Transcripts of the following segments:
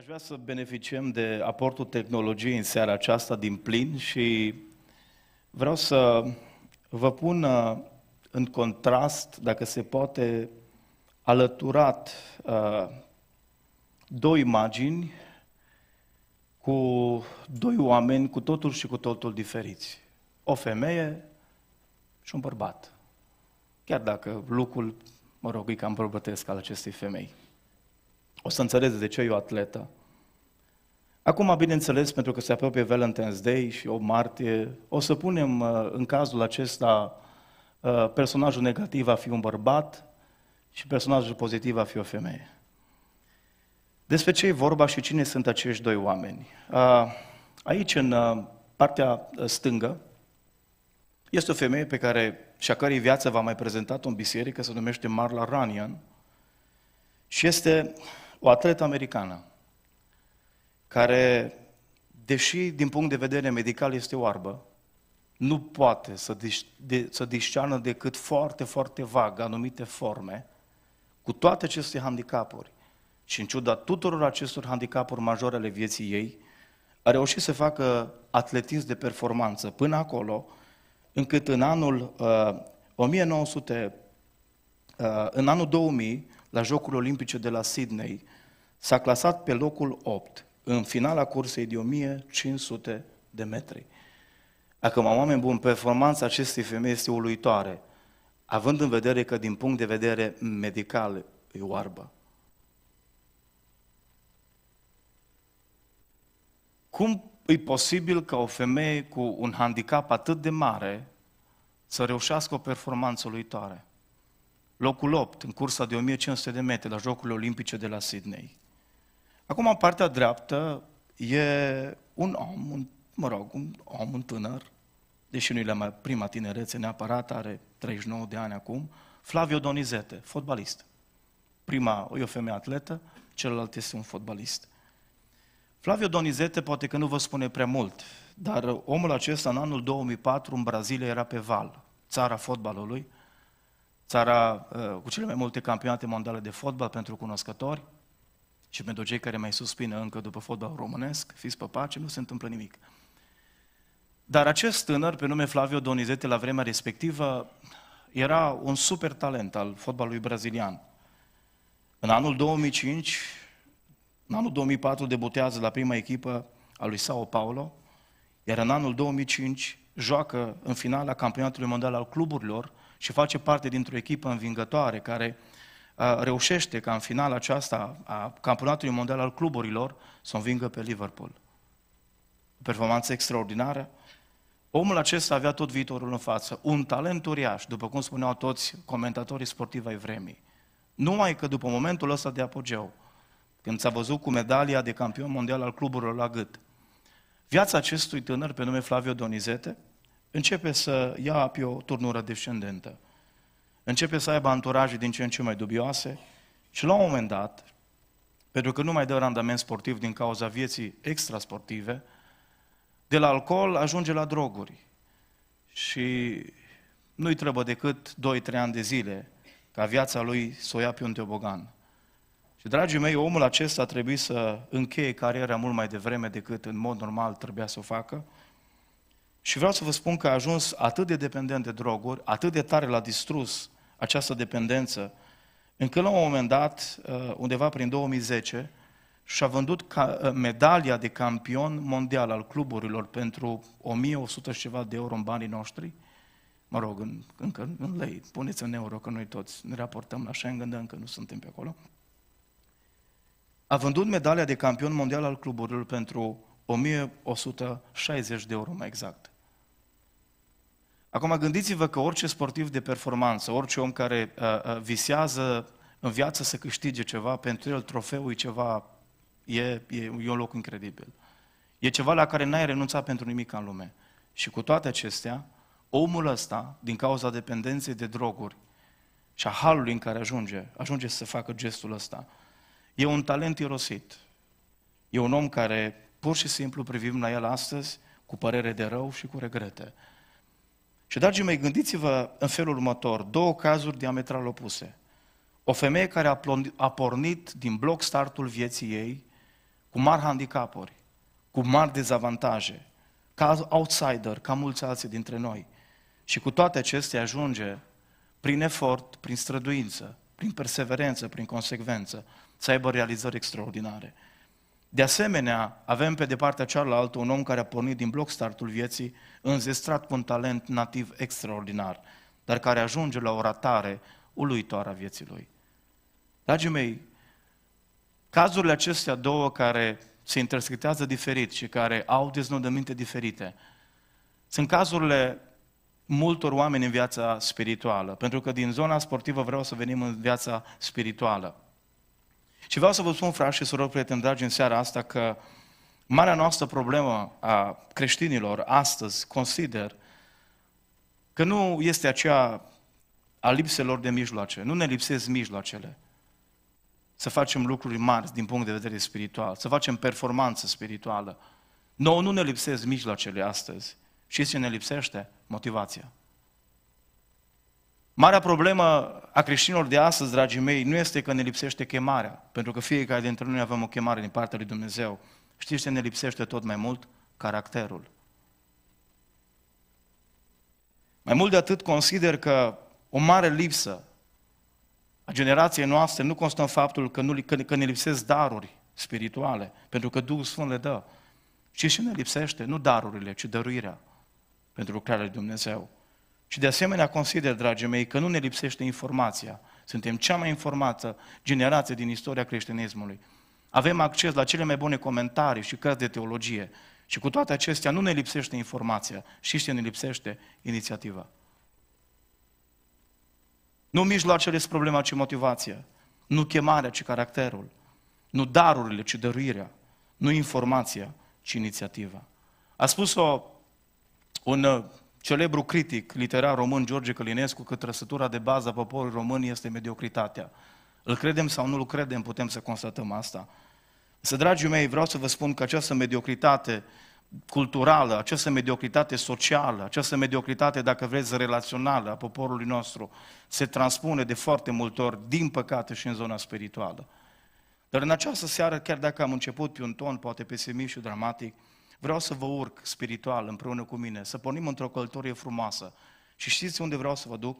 Aș vrea să beneficiem de aportul tehnologiei în seara aceasta din plin și vreau să vă pun uh, în contrast, dacă se poate, alăturat uh, două imagini cu doi oameni cu totul și cu totul diferiți. O femeie și un bărbat. Chiar dacă lucrul, mă rog, e cam bărbătesc al acestei femei o să înțelegeți de ce e o atletă. Acum, bineînțeles, pentru că se apropie Valentine's Day și 8 martie, o să punem uh, în cazul acesta uh, personajul negativ a fi un bărbat și personajul pozitiv a fi o femeie. Despre ce e vorba și cine sunt acești doi oameni? Uh, aici, în partea stângă, este o femeie pe care și a cărei viață v-a mai prezentat-o în biserică, se numește Marla Ranian și este o atletă americană, care, deși din punct de vedere medical este oarbă, nu poate să, dis- de, să disceană decât foarte, foarte vag anumite forme, cu toate aceste handicapuri și în ciuda tuturor acestor handicapuri majore ale vieții ei, a reușit să facă atletism de performanță până acolo, încât în anul uh, 1900, uh, în anul 2000, la Jocurile Olimpice de la Sydney, S-a clasat pe locul 8 în finala cursei de 1500 de metri. Acum, oameni buni, performanța acestei femei este uluitoare, având în vedere că din punct de vedere medical e oarbă. Cum e posibil ca o femeie cu un handicap atât de mare să reușească o performanță uluitoare? Locul 8 în cursa de 1500 de metri la Jocurile Olimpice de la Sydney. Acum, în partea dreaptă, e un om, un, mă rog, un om, un tânăr, deși nu e la prima tinerețe neapărat, are 39 de ani acum, Flavio Donizete, fotbalist. Prima e o femeie atletă, celălalt este un fotbalist. Flavio Donizete poate că nu vă spune prea mult, dar omul acesta în anul 2004 în Brazilia era pe val, țara fotbalului, țara uh, cu cele mai multe campionate mondiale de fotbal pentru cunoscători, și pentru cei care mai suspină încă după fotbal românesc, fiți pe pace, nu se întâmplă nimic. Dar acest tânăr, pe nume Flavio Donizete, la vremea respectivă, era un super talent al fotbalului brazilian. În anul 2005, în anul 2004 debutează la prima echipă a lui Sao Paulo, iar în anul 2005 joacă în finala campionatului mondial al cluburilor și face parte dintr-o echipă învingătoare care reușește ca în finala aceasta a campionatului mondial al cluburilor să învingă pe Liverpool. O performanță extraordinară. Omul acesta avea tot viitorul în față, un talent uriaș, după cum spuneau toți comentatorii sportivi ai vremii. Numai că după momentul ăsta de apogeu, când s-a văzut cu medalia de campion mondial al cluburilor la gât, viața acestui tânăr pe nume Flavio Donizete începe să ia pe o turnură descendentă începe să aibă anturaje din ce în ce mai dubioase și la un moment dat, pentru că nu mai dă randament sportiv din cauza vieții extrasportive, de la alcool ajunge la droguri. Și nu-i trebuie decât 2-3 ani de zile ca viața lui să o ia pe un teobogan. Și, dragii mei, omul acesta trebuie să încheie cariera mult mai devreme decât în mod normal trebuia să o facă. Și vreau să vă spun că a ajuns atât de dependent de droguri, atât de tare l-a distrus această dependență, încât la un moment dat, uh, undeva prin 2010, și-a vândut ca, uh, medalia de campion mondial al cluburilor pentru 1100 și ceva de euro în banii noștri, mă rog, în, încă în lei, puneți în euro, că noi toți ne raportăm la Schengen, încă nu suntem pe acolo, a vândut medalia de campion mondial al cluburilor pentru 1160 de euro mai exact. Acum gândiți-vă că orice sportiv de performanță, orice om care uh, uh, visează în viață să câștige ceva, pentru el trofeul e ceva, e, e, e un loc incredibil. E ceva la care n-ai renunțat pentru nimic în lume. Și cu toate acestea, omul ăsta, din cauza dependenței de droguri și a halului în care ajunge, ajunge să facă gestul ăsta. E un talent irosit. E un om care pur și simplu privim la el astăzi cu părere de rău și cu regrete. Și, dragii mei, gândiți-vă în felul următor, două cazuri diametral opuse. O femeie care a, a pornit din bloc startul vieții ei cu mari handicapuri, cu mari dezavantaje, ca outsider, ca mulți alții dintre noi. Și cu toate acestea ajunge, prin efort, prin străduință, prin perseverență, prin consecvență, să aibă realizări extraordinare. De asemenea, avem pe de partea cealaltă un om care a pornit din bloc startul vieții, înzestrat cu un talent nativ extraordinar, dar care ajunge la o ratare uluitoare a vieții lui. Dragii mei, cazurile acestea două care se intersectează diferit și care au deznodăminte diferite, sunt cazurile multor oameni în viața spirituală, pentru că din zona sportivă vreau să venim în viața spirituală. Și vreau să vă spun, frați și surori, prieteni dragi, în seara asta că marea noastră problemă a creștinilor astăzi, consider, că nu este aceea a lipselor de mijloace. Nu ne lipsesc mijloacele. Să facem lucruri mari din punct de vedere spiritual, să facem performanță spirituală. Noi nu ne lipsesc mijloacele astăzi. Și ce ne lipsește? Motivația. Marea problemă a creștinilor de astăzi, dragii mei, nu este că ne lipsește chemarea, pentru că fiecare dintre noi avem o chemare din partea lui Dumnezeu. Știți ce ne lipsește tot mai mult? Caracterul. Mai mult de atât consider că o mare lipsă a generației noastre nu constă în faptul că, nu, că, că ne lipsesc daruri spirituale, pentru că Duhul Sfânt le dă. Și ce ne lipsește? Nu darurile, ci dăruirea pentru lucrarea lui Dumnezeu. Și de asemenea consider, dragii mei, că nu ne lipsește informația. Suntem cea mai informată generație din istoria creștinismului. Avem acces la cele mai bune comentarii și cărți de teologie. Și cu toate acestea nu ne lipsește informația. Și ce ne lipsește? Inițiativa. Nu mijloacele sunt problema, ci motivația. Nu chemarea, ci caracterul. Nu darurile, ci dăruirea. Nu informația, ci inițiativa. A spus-o un uh, Celebru critic, literar român George Călinescu, că trăsătura de bază a poporului român este mediocritatea. Îl credem sau nu îl credem, putem să constatăm asta. Să, dragii mei, vreau să vă spun că această mediocritate culturală, această mediocritate socială, această mediocritate, dacă vreți, relațională a poporului nostru, se transpune de foarte multe ori, din păcate, și în zona spirituală. Dar în această seară, chiar dacă am început pe un ton poate pesimist și dramatic, Vreau să vă urc spiritual împreună cu mine, să pornim într-o călătorie frumoasă. Și știți unde vreau să vă duc?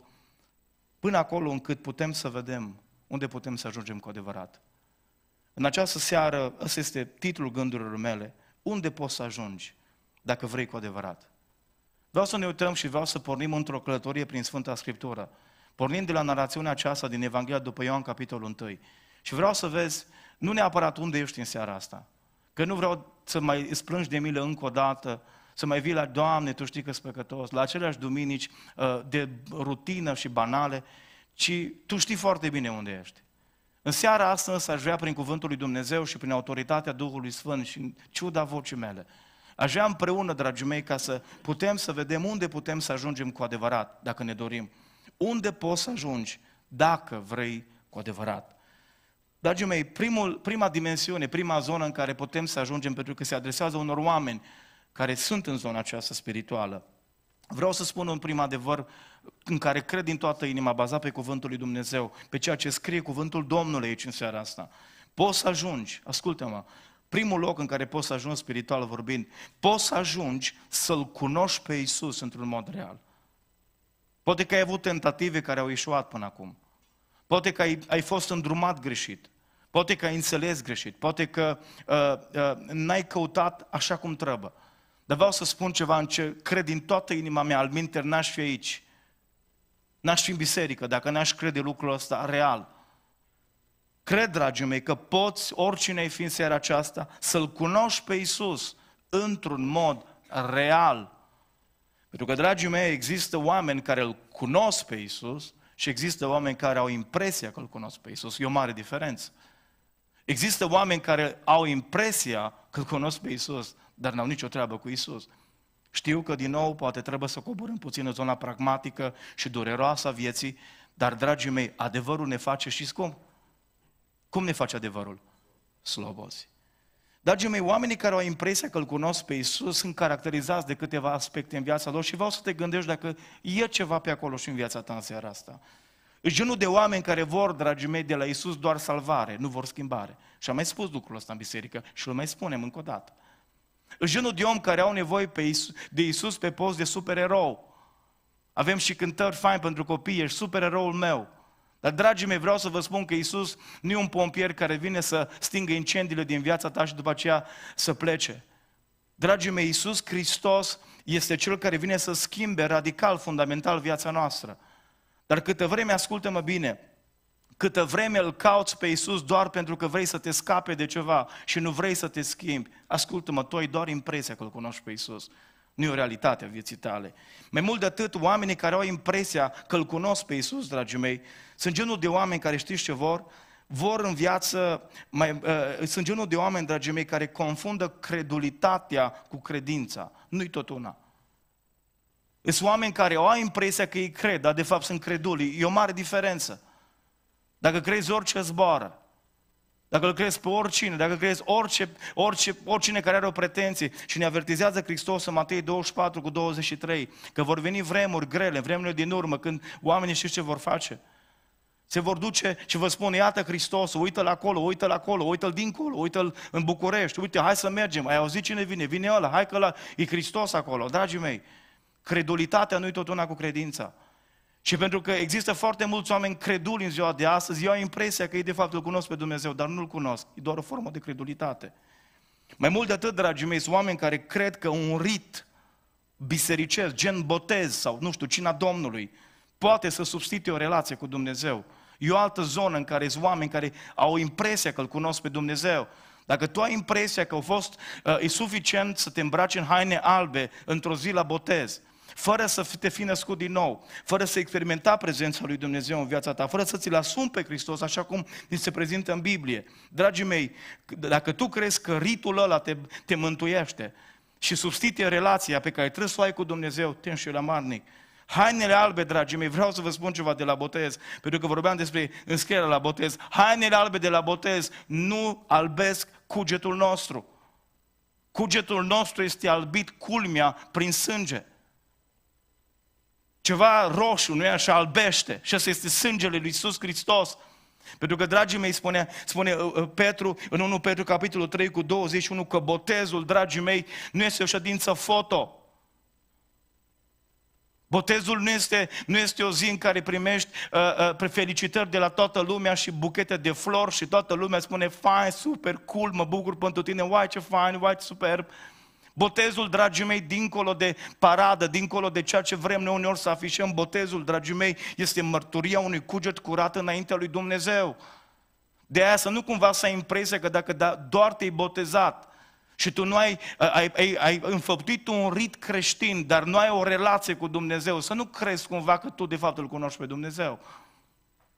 Până acolo încât putem să vedem unde putem să ajungem cu adevărat. În această seară, ăsta este titlul gândurilor mele, unde poți să ajungi dacă vrei cu adevărat. Vreau să ne uităm și vreau să pornim într-o călătorie prin Sfânta Scriptură, pornind de la narațiunea aceasta din Evanghelia după Ioan, capitolul 1. Și vreau să vezi, nu neapărat unde ești în seara asta, Că nu vreau să mai îți de milă încă o dată, să mai vii la Doamne, Tu știi că sunt păcătos, la aceleași duminici uh, de rutină și banale, ci Tu știi foarte bine unde ești. În seara asta însă aș vrea prin cuvântul lui Dumnezeu și prin autoritatea Duhului Sfânt și în ciuda vocii mele, aș vrea împreună, dragii mei, ca să putem să vedem unde putem să ajungem cu adevărat, dacă ne dorim. Unde poți să ajungi dacă vrei cu adevărat. Dragii mei, primul, prima dimensiune, prima zonă în care putem să ajungem, pentru că se adresează unor oameni care sunt în zona aceasta spirituală. Vreau să spun un prim adevăr în care cred din toată inima, bazat pe cuvântul lui Dumnezeu, pe ceea ce scrie cuvântul Domnului aici în seara asta. Poți să ajungi, ascultă-mă, primul loc în care poți să ajungi spiritual vorbind, poți să ajungi să-L cunoști pe Isus într-un mod real. Poate că ai avut tentative care au ieșuat până acum. Poate că ai, ai fost îndrumat greșit. Poate că ai înțeles greșit. Poate că uh, uh, n-ai căutat așa cum trebuie. Dar vreau să spun ceva în ce cred din toată inima mea, al minter n-aș fi aici. N-aș fi în biserică dacă n-aș crede lucrul ăsta real. Cred, dragii mei, că poți, oricine ai fi în seara aceasta, să-L cunoști pe Isus într-un mod real. Pentru că, dragii mei, există oameni care îl cunosc pe Isus, și există oameni care au impresia că îl cunosc pe Isus. E o mare diferență. Există oameni care au impresia că îl cunosc pe Isus, dar n-au nicio treabă cu Isus. Știu că, din nou, poate trebuie să coborâm puțin în zona pragmatică și dureroasă a vieții, dar, dragii mei, adevărul ne face și cum? Cum ne face adevărul? Slobozi. Dragii mei, oamenii care au impresia că îl cunosc pe Isus sunt caracterizați de câteva aspecte în viața lor și vreau să te gândești dacă e ceva pe acolo și în viața ta în seara asta. E genul de oameni care vor, dragii mei, de la Isus doar salvare, nu vor schimbare. Și am mai spus lucrul ăsta în biserică și îl mai spunem încă o dată. E genul de om care au nevoie pe Isus, de Isus pe post de supererou. Avem și cântări fain pentru copii, ești supereroul meu. Dar, dragii mei, vreau să vă spun că Isus nu e un pompier care vine să stingă incendiile din viața ta și după aceea să plece. Dragii mei, Isus Hristos este Cel care vine să schimbe radical, fundamental viața noastră. Dar câtă vreme, ascultă-mă bine, câtă vreme îl cauți pe Isus doar pentru că vrei să te scape de ceva și nu vrei să te schimbi, ascultă-mă, tu ai doar impresia că îl cunoști pe Isus. Nu e o realitate a vieții tale. Mai mult de atât, oamenii care au impresia că îl cunosc pe Isus, dragii mei, sunt genul de oameni care știți ce vor? Vor în viață, mai, uh, uh, sunt genul de oameni, dragii mei, care confundă credulitatea cu credința. Nu-i tot una. Sunt oameni care au impresia că ei cred, dar de fapt sunt creduli. E o mare diferență. Dacă crezi orice zboară, dacă îl crezi pe oricine, dacă crezi orice, orice, oricine care are o pretenție și ne avertizează Hristos în Matei 24 cu 23 că vor veni vremuri grele, vremurile din urmă, când oamenii știu ce vor face. Se vor duce și vă spun, iată Hristos, uită-l acolo, uită-l acolo, uită-l dincolo, uită-l în București, uite, hai să mergem, ai auzit cine vine, vine ăla, hai că la e Hristos acolo, dragii mei. Credulitatea nu-i tot una cu credința. Și pentru că există foarte mulți oameni creduli în ziua de astăzi, eu am impresia că ei de fapt îl cunosc pe Dumnezeu, dar nu-l cunosc. E doar o formă de credulitate. Mai mult de atât, dragii mei, sunt oameni care cred că un rit bisericesc, gen botez sau, nu știu, cina Domnului, poate să substituie o relație cu Dumnezeu. E o altă zonă în care sunt oameni care au impresia că îl cunosc pe Dumnezeu. Dacă tu ai impresia că au fost, uh, e suficient să te îmbraci în haine albe într-o zi la botez, fără să te fi născut din nou, fără să experimenta prezența lui Dumnezeu în viața ta, fără să ți-l asumi pe Hristos așa cum ni se prezintă în Biblie. Dragii mei, dacă tu crezi că ritul ăla te, te mântuiește și substituie relația pe care trebuie să o ai cu Dumnezeu, te înșelă marnic. Hainele albe, dragii mei, vreau să vă spun ceva de la botez, pentru că vorbeam despre înscrierea la botez. Hainele albe de la botez nu albesc cugetul nostru. Cugetul nostru este albit culmea prin sânge. Ceva roșu, nu e așa, albește. Și asta este sângele lui Iisus Hristos. Pentru că, dragii mei, spune, spune uh, uh, Petru, în 1 Petru, capitolul 3, cu 21, că botezul, dragii mei, nu este o ședință foto. Botezul nu este, nu este o zi în care primești uh, uh, felicitări de la toată lumea și buchete de flori și toată lumea spune fain, super, cool, mă bucur pentru tine, uai ce fain, uai ce superb. Botezul, dragii mei, dincolo de paradă, dincolo de ceea ce vrem noi uneori să afișăm, botezul, dragii mei, este mărturia unui cuget curat înaintea lui Dumnezeu. De aia să nu cumva să ai impresia că dacă da, doar te-ai botezat, și tu nu ai, ai, ai, ai înfăptuit un rit creștin, dar nu ai o relație cu Dumnezeu, să nu crezi cumva că tu de fapt îl cunoști pe Dumnezeu.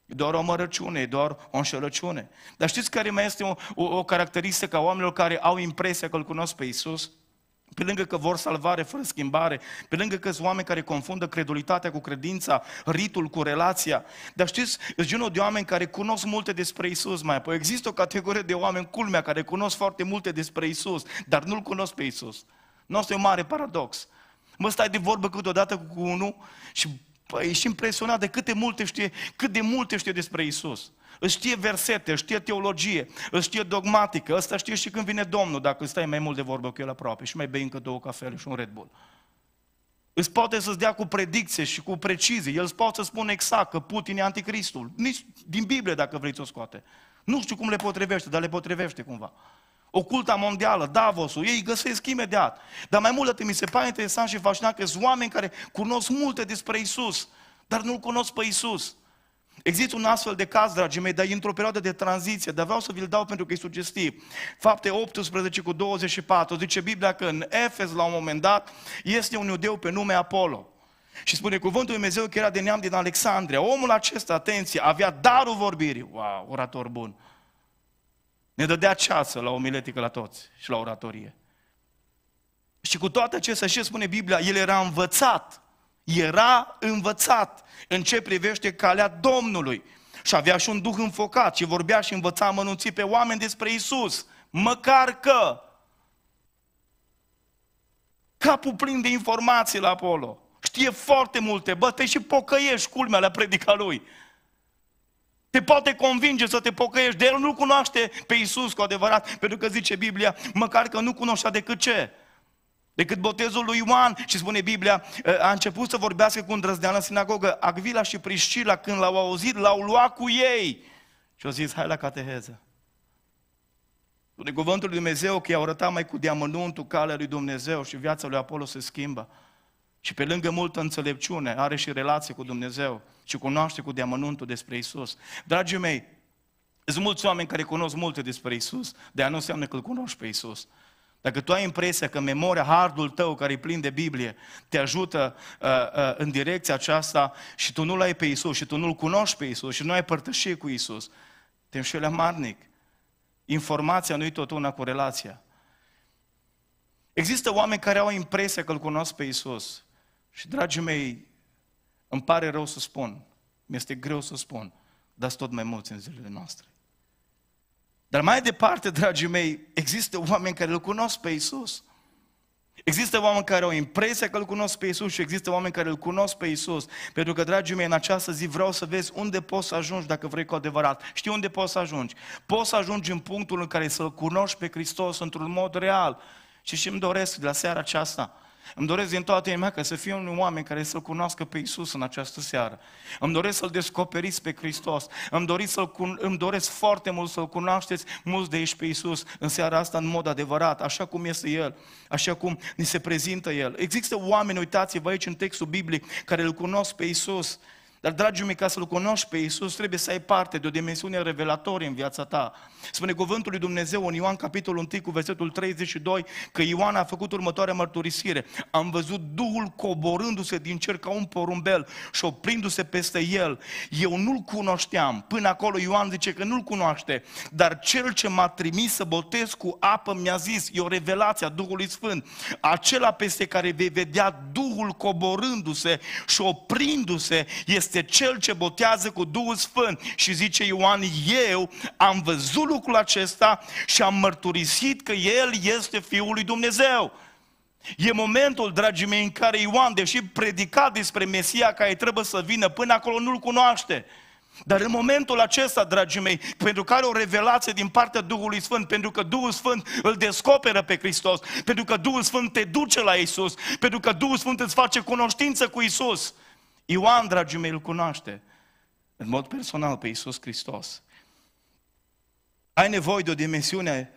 E doar o mărăciune, e doar o înșelăciune. Dar știți care mai este o, o, o caracteristică a oamenilor care au impresia că îl cunosc pe Isus? Pe lângă că vor salvare fără schimbare, pe lângă că sunt oameni care confundă credulitatea cu credința, ritul cu relația. Dar știți, sunt genul de oameni care cunosc multe despre Isus mai apoi. Există o categorie de oameni, culmea, care cunosc foarte multe despre Isus, dar nu-L cunosc pe Isus. Nu asta e un mare paradox. Mă stai de vorbă câteodată cu unul și bă, păi, ești impresionat de câte multe știe, cât de multe știe despre Isus îți știe versete, știe teologie, îți știe dogmatică, ăsta știe și când vine Domnul, dacă stai mai mult de vorbă cu el aproape și mai bei încă două cafele și un Red Bull. Îți poate să-ți dea cu predicție și cu precizie, el îți poate să spună exact că Putin e anticristul, nici din Biblie dacă vrei să o scoate. Nu știu cum le potrivește, dar le potrivește cumva. O culta mondială, Davosul, ei găsesc imediat. Dar mai mult mi se pare interesant și fascinant că sunt oameni care cunosc multe despre Isus, dar nu-L cunosc pe Isus. Există un astfel de caz, dragii mei, dar e într-o perioadă de tranziție, dar vreau să vi-l dau pentru că e sugestiv. Fapte 18 cu 24, zice Biblia că în Efes, la un moment dat, este un iudeu pe nume Apollo. Și spune cuvântul lui Dumnezeu că era de neam din Alexandria. Omul acesta, atenție, avea darul vorbirii. Wow, orator bun. Ne dădea ceasă la omiletică la toți și la oratorie. Și cu toate acestea, ce spune Biblia, el era învățat era învățat în ce privește calea Domnului și avea și un duh înfocat și vorbea și învăța mănunții pe oameni despre Isus. Măcar că capul plin de informații la Apollo. Știe foarte multe, bă, te și pocăiești culmea la predica lui. Te poate convinge să te pocăiești, de el nu cunoaște pe Isus cu adevărat, pentru că zice Biblia, măcar că nu cunoștea decât ce? decât botezul lui Ioan. Și spune Biblia, eh, a început să vorbească cu îndrăzneală în sinagogă. Agvila și Priscila, când l-au auzit, l-au luat cu ei. Și au zis, hai la cateheză. Spune cuvântul lui Dumnezeu că i-au arătat mai cu diamănuntul calea lui Dumnezeu și viața lui Apollo se schimbă. Și pe lângă multă înțelepciune, are și relație cu Dumnezeu și cunoaște cu diamănuntul despre Isus. Dragii mei, sunt mulți oameni care cunosc multe despre Isus, de nu înseamnă că îl cunoști pe Isus. Dacă tu ai impresia că memoria, hardul tău care e plin de Biblie, te ajută uh, uh, în direcția aceasta și tu nu-L ai pe Isus și tu nu-L cunoști pe Isus și nu ai părtășie cu Isus, te înșelă marnic. Informația nu-i una cu relația. Există oameni care au impresia că l cunosc pe Isus. Și, dragii mei, îmi pare rău să spun, mi-este greu să spun, dar sunt tot mai mulți în zilele noastre. Dar mai departe, dragii mei, există oameni care îl cunosc pe Isus. Există oameni care au impresia că îl cunosc pe Isus și există oameni care îl cunosc pe Isus. Pentru că, dragii mei, în această zi vreau să vezi unde poți să ajungi dacă vrei cu adevărat. Știi unde poți să ajungi? Poți să ajungi în punctul în care să-L cunoști pe Hristos într-un mod real. Și și îmi doresc de la seara aceasta îmi doresc din toată inima ca să fie un oameni care să-L cunoască pe Isus în această seară. Îmi doresc să-L descoperiți pe Hristos. Îmi doresc, să îmi doresc foarte mult să-L cunoașteți mulți de aici pe Isus în seara asta în mod adevărat, așa cum este El, așa cum ni se prezintă El. Există oameni, uitați-vă aici în textul biblic, care îl cunosc pe Isus dar, dragii mei, ca să-L cunoști pe Iisus, trebuie să ai parte de o dimensiune revelatorie în viața ta. Spune cuvântul lui Dumnezeu în Ioan, capitolul 1, cu versetul 32, că Ioan a făcut următoarea mărturisire. Am văzut Duhul coborându-se din cer ca un porumbel și oprindu-se peste el. Eu nu-L cunoșteam. Până acolo Ioan zice că nu-L cunoaște. Dar cel ce m-a trimis să botez cu apă mi-a zis, e o revelație a Duhului Sfânt. Acela peste care vei vedea Duhul coborându-se și oprindu-se este este cel ce botează cu Duhul Sfânt. Și zice Ioan, eu am văzut lucrul acesta și am mărturisit că El este Fiul lui Dumnezeu. E momentul, dragii mei, în care Ioan, deși predica despre Mesia care trebuie să vină, până acolo nu-l cunoaște. Dar în momentul acesta, dragii mei, pentru că are o revelație din partea Duhului Sfânt, pentru că Duhul Sfânt îl descoperă pe Hristos, pentru că Duhul Sfânt te duce la Isus, pentru că Duhul Sfânt îți face cunoștință cu Isus. Ioan, dragii mei, îl cunoaște în mod personal pe Iisus Hristos. Ai nevoie de o dimensiune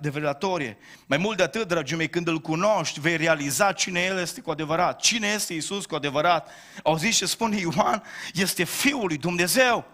revelatorie. Mai mult de atât, dragii mei, când îl cunoști, vei realiza cine El este cu adevărat. Cine este Iisus cu adevărat? Auziți ce spune Ioan? Este Fiul lui Dumnezeu.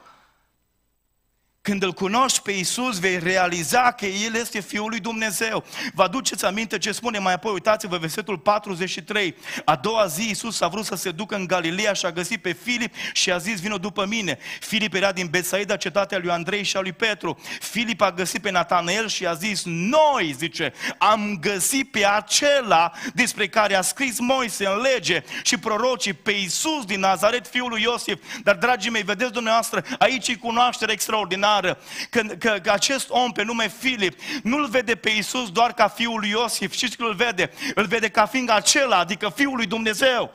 Când îl cunoști pe Isus, vei realiza că El este Fiul lui Dumnezeu. Vă aduceți aminte ce spune mai apoi, uitați-vă versetul 43. A doua zi Isus a vrut să se ducă în Galileea și a găsit pe Filip și a zis, vină după mine. Filip era din Betsaida, cetatea lui Andrei și a lui Petru. Filip a găsit pe Natanael și a zis, noi, zice, am găsit pe acela despre care a scris Moise în lege și prorocii, pe Isus din Nazaret, fiul lui Iosif. Dar, dragii mei, vedeți dumneavoastră, aici e cunoaștere extraordinară extraordinară, că, că, că acest om pe nume Filip nu-l vede pe Iisus doar ca fiul lui Iosif, știți că îl vede? Îl vede ca fiind acela, adică fiul lui Dumnezeu.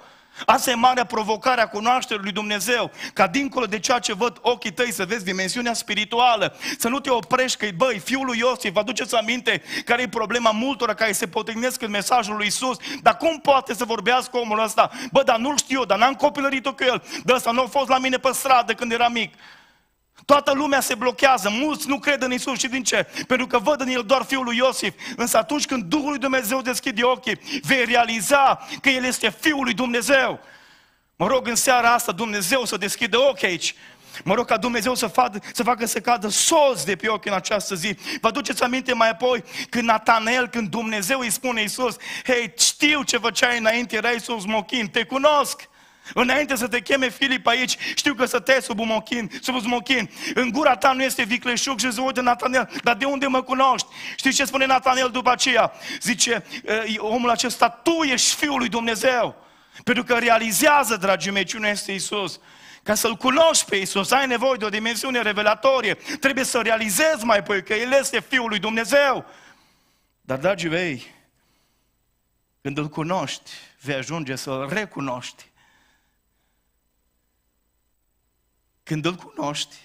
Asta e marea provocare a cunoașterii lui Dumnezeu, ca dincolo de ceea ce văd ochii tăi să vezi dimensiunea spirituală, să nu te oprești că băi, fiul lui Iosif, vă aduceți aminte care e problema multora care se potrivesc în mesajul lui Isus, dar cum poate să vorbească omul ăsta? Bă, dar nu-l știu, dar n-am copilărit-o cu el, dar ăsta nu a fost la mine pe stradă când era mic. Toată lumea se blochează, mulți nu cred în Isus și din ce? Pentru că văd în el doar fiul lui Iosif. Însă atunci când Duhul lui Dumnezeu deschide ochii, vei realiza că el este fiul lui Dumnezeu. Mă rog în seara asta Dumnezeu să deschidă ochii aici. Mă rog ca Dumnezeu să, facă să facă să cadă sos de pe ochi în această zi. Vă duceți aminte mai apoi când Natanel, când Dumnezeu îi spune Iisus, hei, știu ce făceai înainte, erai sus mochin, te cunosc. Înainte să te cheme Filip aici, știu că să te sub un mochin, sub un smochin. În gura ta nu este vicleșug și zice, uite Nathaniel, dar de unde mă cunoști? Știi ce spune Nathaniel după aceea? Zice, omul acesta, tu ești Fiul lui Dumnezeu. Pentru că realizează, dragii mei, cine este Isus. Ca să-L cunoști pe Isus, ai nevoie de o dimensiune revelatorie. Trebuie să realizezi mai apoi că El este Fiul lui Dumnezeu. Dar, dragii mei, când îl cunoști, vei ajunge să-L recunoști Când îl cunoști,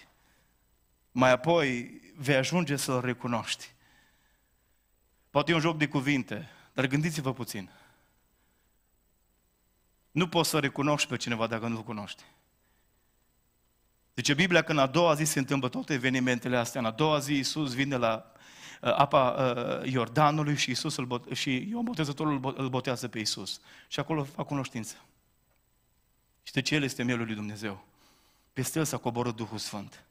mai apoi vei ajunge să-l recunoști. Poate e un joc de cuvinte, dar gândiți-vă puțin. Nu poți să recunoști pe cineva dacă nu-l cunoști. Zice Biblia că în a doua zi se întâmplă toate evenimentele astea. În a doua zi Iisus vine la uh, apa uh, Iordanului și, Iisus îl bot- și Ioan Botezătorul îl botează pe Iisus. Și acolo fac cunoștință. Și de ce El este mielul lui Dumnezeu peste el s-a coborât Duhul Sfânt.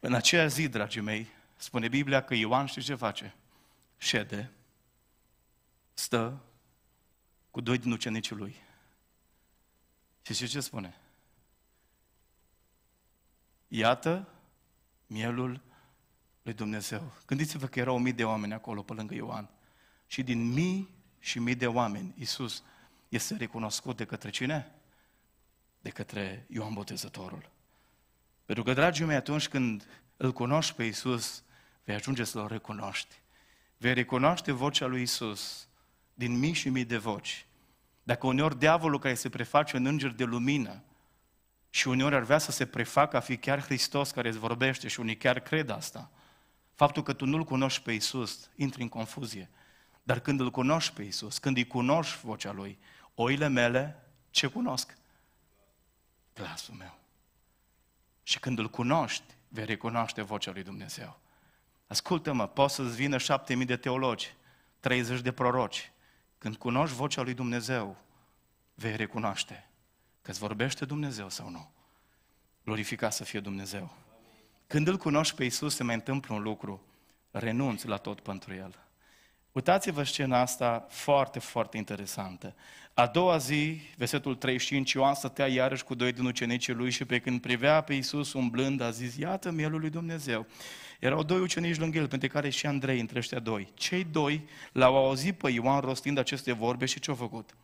În aceea zi, dragii mei, spune Biblia că Ioan știe ce face. Șede, stă cu doi din ucenicii lui. Și știi ce spune? Iată mielul lui Dumnezeu. Gândiți-vă că erau mii de oameni acolo pe lângă Ioan. Și din mii și mii de oameni, Iisus este recunoscut de către cine? De către Ioan Botezătorul. Pentru că, dragii mei, atunci când îl cunoști pe Isus, vei ajunge să-L recunoști. Vei recunoaște vocea lui Isus din mii și mii de voci. Dacă uneori diavolul care se preface în înger de lumină și uneori ar vrea să se prefacă a fi chiar Hristos care îți vorbește și unii chiar cred asta, faptul că tu nu-L cunoști pe Isus, intri în confuzie. Dar când îl cunoști pe Isus, când îi cunoști vocea lui, oile mele ce cunosc? Glasul meu. Și când îl cunoști, vei recunoaște vocea lui Dumnezeu. Ascultă-mă, poți să-ți vină șapte mii de teologi, 30 de proroci. Când cunoști vocea lui Dumnezeu, vei recunoaște că îți vorbește Dumnezeu sau nu. Glorificat să fie Dumnezeu. Când îl cunoști pe Isus, se mai întâmplă un lucru. Renunți la tot pentru El. Uitați-vă scena asta foarte, foarte interesantă. A doua zi, versetul 35, Ioan stătea iarăși cu doi din ucenicii lui și pe când privea pe Iisus umblând, a zis, iată mielul lui Dumnezeu. Erau doi ucenici lângă el, pentru care și Andrei, între ăștia doi. Cei doi l-au auzit pe Ioan rostind aceste vorbe și ce-au făcut?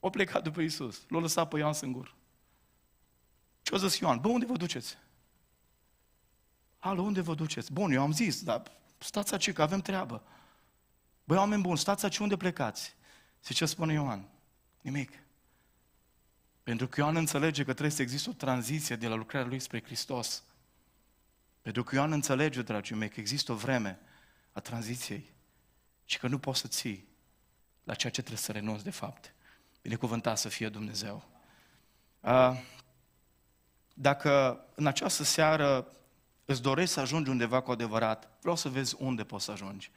O plecat după Iisus, l au lăsat pe Ioan singur. Ce-a zis Ioan? Bă, unde vă duceți? Alo, unde vă duceți? Bun, eu am zis, dar stați aici, că avem treabă. Băi, oameni buni, stați aici unde plecați. Și ce spune Ioan? Nimic. Pentru că Ioan înțelege că trebuie să existe o tranziție de la lucrarea lui spre Hristos. Pentru că Ioan înțelege, dragii mei, că există o vreme a tranziției și că nu poți să ții la ceea ce trebuie să renunți de fapt. Binecuvântat să fie Dumnezeu. Dacă în această seară îți dorești să ajungi undeva cu adevărat, vreau să vezi unde poți să ajungi.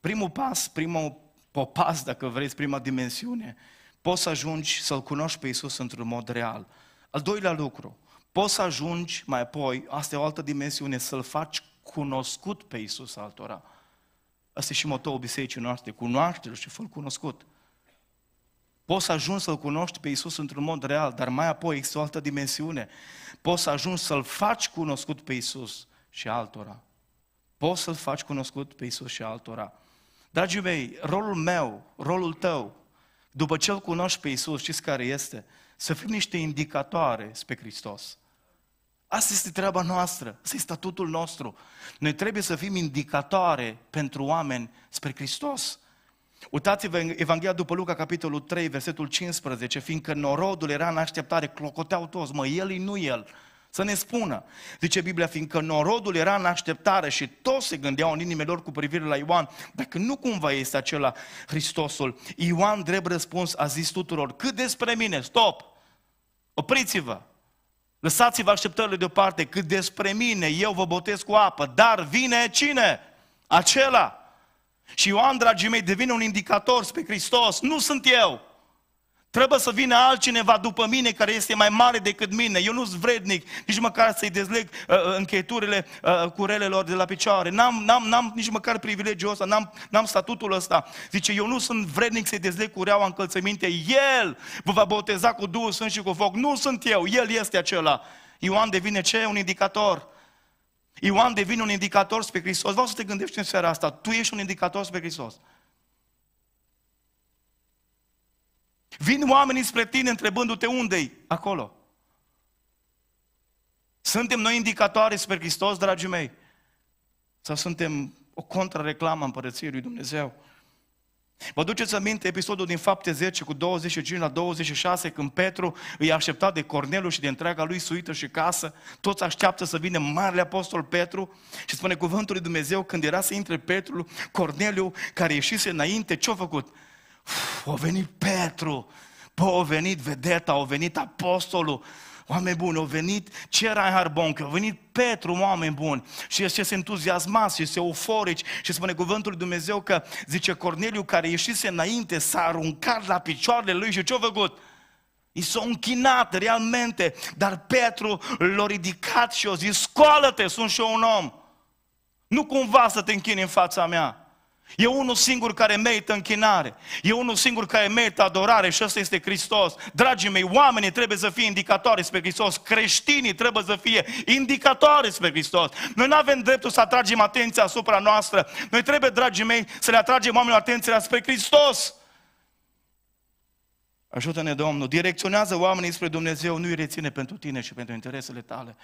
Primul pas, primul popas, dacă vrei, prima dimensiune, poți să ajungi să-L cunoști pe Isus într-un mod real. Al doilea lucru, poți să ajungi mai apoi, asta e o altă dimensiune, să-L faci cunoscut pe Isus altora. Asta e și motoul bisericii noastre, cunoaște-L și fă-L cunoscut. Poți să ajungi să-L cunoști pe Isus într-un mod real, dar mai apoi există o altă dimensiune. Poți să ajungi să-L faci cunoscut pe Isus și altora. Poți să-L faci cunoscut pe Isus și altora. Dragii mei, rolul meu, rolul tău, după ce l cunoști pe Isus, știți care este? Să fim niște indicatoare spre Hristos. Asta este treaba noastră, asta este statutul nostru. Noi trebuie să fim indicatoare pentru oameni spre Hristos. Uitați-vă în Evanghelia după Luca, capitolul 3, versetul 15, fiindcă norodul era în așteptare, clocoteau toți, mă, el nu el. Să ne spună, zice Biblia, fiindcă norodul era în așteptare și toți se gândeau în inimile lor cu privire la Ioan, dacă nu cumva este acela Hristosul. Ioan, drept răspuns, a zis tuturor, cât despre mine, stop, opriți-vă, lăsați-vă așteptările deoparte, cât despre mine, eu vă botez cu apă, dar vine cine? Acela și Ioan, dragii mei, devine un indicator spre Hristos. Nu sunt eu. Trebuie să vină altcineva după mine care este mai mare decât mine. Eu nu sunt vrednic nici măcar să-i dezleg uh, uh încheieturile uh, uh curelelor de la picioare. N-am, n-am, n-am nici măcar privilegiul ăsta, n-am, n-am statutul ăsta. Zice, eu nu sunt vrednic să-i dezleg cureaua încălțăminte. El vă va boteza cu Duhul Sfânt și cu foc. Nu sunt eu, El este acela. Ioan devine ce? Un indicator Ioan devine un indicator spre Hristos. Vreau să te gândești în seara asta. Tu ești un indicator spre Hristos. Vin oamenii spre tine întrebându-te unde-i? Acolo. Suntem noi indicatoare spre Hristos, dragii mei? Sau suntem o contrareclamă Împărăției Lui Dumnezeu? Vă duceți minte episodul din Fapte 10 cu 25 la 26 când Petru îi aștepta de Corneliu și de întreaga lui suită și casă. Toți așteaptă să vină marele apostol Petru și spune cuvântul lui Dumnezeu când era să intre Petru, Corneliu care ieșise înainte, ce-a făcut? Uf, a venit Petru, Bă, a venit vedeta, a venit apostolul, Oameni buni, au venit ce Reinhard Bonk, au venit Petru, oameni buni. Și este se entuziasmați și se euforici și spune cuvântul lui Dumnezeu că zice Corneliu care ieșise înainte s-a aruncat la picioarele lui și ce-a făcut? I s-a închinat realmente, dar Petru l-a ridicat și a zis, scoală-te, sunt și eu un om. Nu cumva să te închini în fața mea. E unul singur care merită închinare. E unul singur care merită adorare și ăsta este Hristos. Dragii mei, oamenii trebuie să fie indicatoare spre Hristos. Creștinii trebuie să fie indicatoare spre Hristos. Noi nu avem dreptul să atragem atenția asupra noastră. Noi trebuie, dragii mei, să le atragem oamenilor atenția spre Hristos. Ajută-ne, Domnul, direcționează oamenii spre Dumnezeu, nu-i reține pentru tine și pentru interesele tale.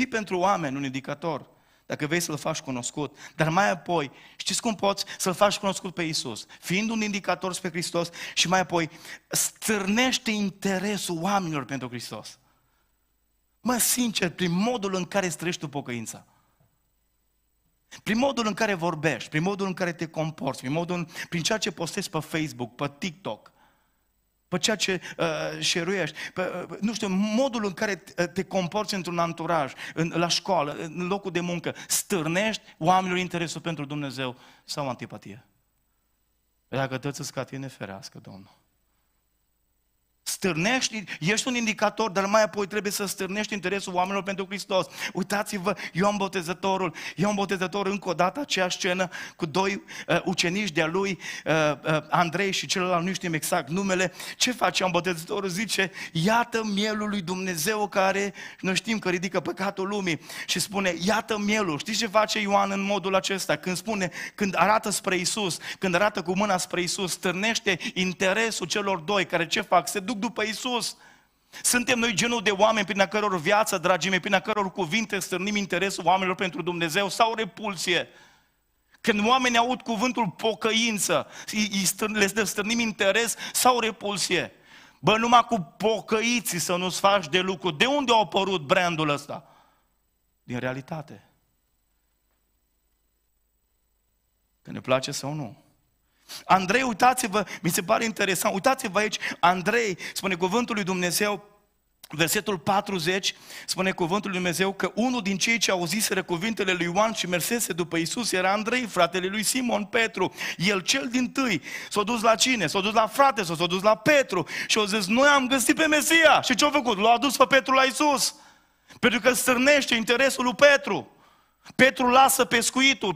Fi pentru oameni un indicator, dacă vei să-L faci cunoscut. Dar mai apoi, știți cum poți să-L faci cunoscut pe Isus? Fiind un indicator spre Hristos și mai apoi stârnește interesul oamenilor pentru Hristos. Mă, sincer, prin modul în care străiești tu pocăința. Prin modul în care vorbești, prin modul în care te comporți, prin modul, prin ceea ce postezi pe Facebook, pe TikTok, pe ceea ce uh, șeruiești, pe, uh, nu știu, modul în care te, uh, te comporți într-un anturaj, în, la școală, în locul de muncă, stârnești oamenilor interesul pentru Dumnezeu sau antipatie. Dacă tăți ca tine ferească, Domnul. Stârnești, ești un indicator, dar mai apoi trebuie să stârnești interesul oamenilor pentru Hristos. Uitați-vă, Ioan Botezătorul, Ioan Botezătorul încă o dată aceeași scenă cu doi uh, ucenici de-a lui, uh, uh, Andrei și celălalt, nu știm exact numele. Ce face Ioan Botezătorul? Zice, iată mielul lui Dumnezeu care, noi știm că ridică păcatul lumii și spune, iată mielul. Știți ce face Ioan în modul acesta? Când spune, când arată spre Isus, când arată cu mâna spre Isus, stârnește interesul celor doi care ce fac? Se duc după Isus. Suntem noi genul de oameni prin a căror viață, dragii mei, prin a căror cuvinte stârnim interesul oamenilor pentru Dumnezeu sau repulsie. Când oamenii aud cuvântul pocăință, le stârnim interes sau repulsie. Bă, numai cu pocăiții să nu-ți faci de lucru. De unde a apărut brandul ăsta? Din realitate. Că ne place sau nu. Andrei, uitați-vă, mi se pare interesant, uitați-vă aici, Andrei, spune cuvântul lui Dumnezeu, Versetul 40 spune cuvântul lui Dumnezeu că unul din cei ce auziseră cuvintele lui Ioan și mersese după Isus era Andrei, fratele lui Simon Petru. El cel din tâi s-a dus la cine? S-a dus la frate sau s-a dus la Petru și au zis, noi am găsit pe Mesia. Și ce-a făcut? L-a adus pe Petru la Isus. Pentru că stârnește interesul lui Petru. Petru lasă pescuitul,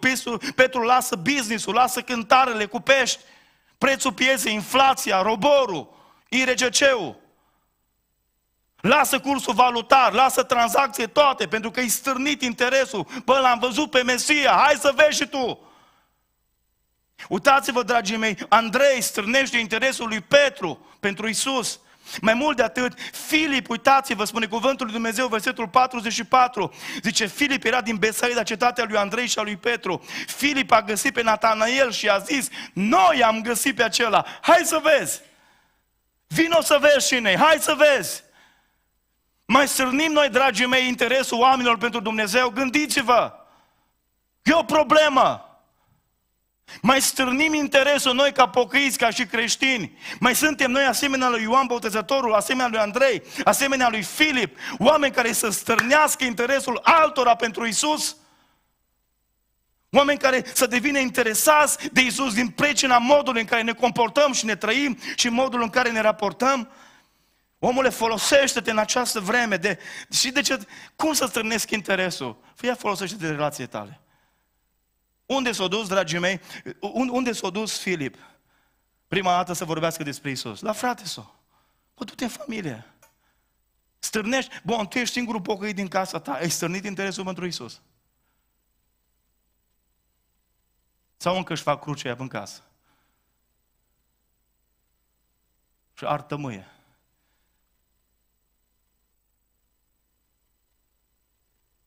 Petru lasă businessul, lasă cântarele cu pești, prețul pieței, inflația, roborul, IRGC-ul. Lasă cursul valutar, lasă tranzacție toate, pentru că i stârnit interesul. Bă, l-am văzut pe Mesia, hai să vezi și tu! Uitați-vă, dragii mei, Andrei strânește interesul lui Petru pentru Isus. Mai mult de atât, Filip, uitați-vă, spune cuvântul lui Dumnezeu, versetul 44, zice, Filip era din Besaida, cetatea lui Andrei și a lui Petru. Filip a găsit pe Natanael și a zis, noi am găsit pe acela, hai să vezi! Vino să vezi și noi, hai să vezi! Mai sârnim noi, dragii mei, interesul oamenilor pentru Dumnezeu? Gândiți-vă! E o problemă! Mai strânim interesul noi ca pocăiți, ca și creștini. Mai suntem noi asemenea lui Ioan Botezătorul, asemenea lui Andrei, asemenea lui Filip, oameni care să strânească interesul altora pentru Isus. Oameni care să devină interesați de Isus din precina modului în care ne comportăm și ne trăim și modul în care ne raportăm. Omule, folosește-te în această vreme de... Și de ce? Cum să strânesc interesul? Fie folosește-te de relație tale. Unde s-a dus, dragii mei? Unde s-a dus Filip? Prima dată să vorbească despre Isus. La frate sau? Bă, du în familie. Stârnești, bun, tu ești singurul pocăit din casa ta, ai stârnit interesul pentru Isus. Sau încă își fac cruce în casă. Și ar tămâie.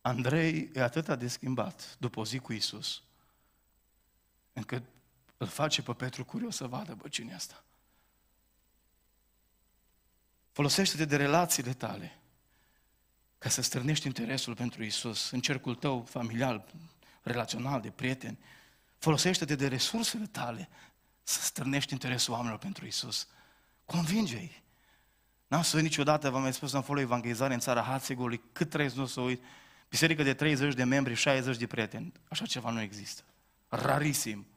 Andrei e atât de schimbat după o zi cu Isus, încât îl face pe Petru curios să vadă, bă, cine asta? Folosește-te de relațiile tale ca să strânești interesul pentru Isus în cercul tău familial, relațional, de prieteni. Folosește-te de resursele tale să strânești interesul oamenilor pentru Isus. Convinge-i. N-am să niciodată, v-am mai spus, am fost evanghelizare în țara Hațegului, cât trebuie să nu să uit. Biserică de 30 de membri, 60 de prieteni. Așa ceva nu există rarisim.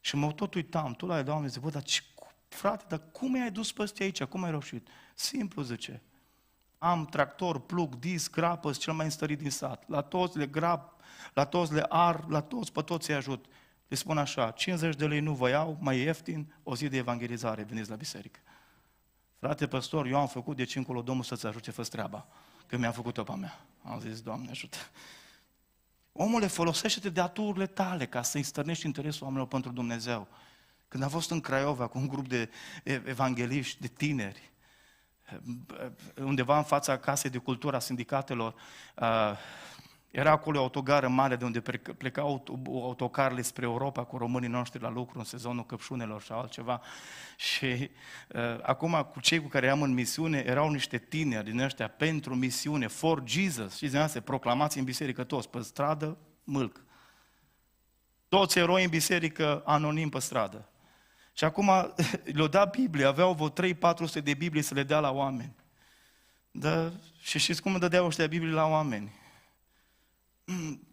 Și mă tot uitam, tu la Doamne, zic, bă, dar ce, frate, dar cum i-ai dus peste aici, cum ai reușit? Simplu, zice, am tractor, plug, disc, grapă, cel mai înstărit din sat. La toți le grab, la toți le ar, la toți, pe toți îi ajut. Le spun așa, 50 de lei nu vă iau, mai ieftin, o zi de evangelizare, veniți la biserică. Frate păstor, eu am făcut, deci încolo Domnul să-ți ajute, fă treaba, că mi-am făcut-o pe mea. Am zis, Doamne ajută. Omule, folosește-te de aturile tale ca să-i stărnești interesul oamenilor pentru Dumnezeu. Când a fost în Craiova cu un grup de evangeliști, de tineri, undeva în fața casei de cultura sindicatelor, era acolo o autogară mare de unde plecau autocarle spre Europa cu românii noștri la lucru în sezonul căpșunelor sau altceva. Și uh, acum cu cei cu care eram în misiune erau niște tineri din ăștia pentru misiune, for Jesus. Și de se proclamați în biserică toți, pe stradă, mâlc. Toți eroi în biserică, anonim pe stradă. Și acum le-o da Biblie, aveau vreo 3-400 de Biblie să le dea la oameni. dar și știți cum dădeau ăștia Biblie la oameni? Mm,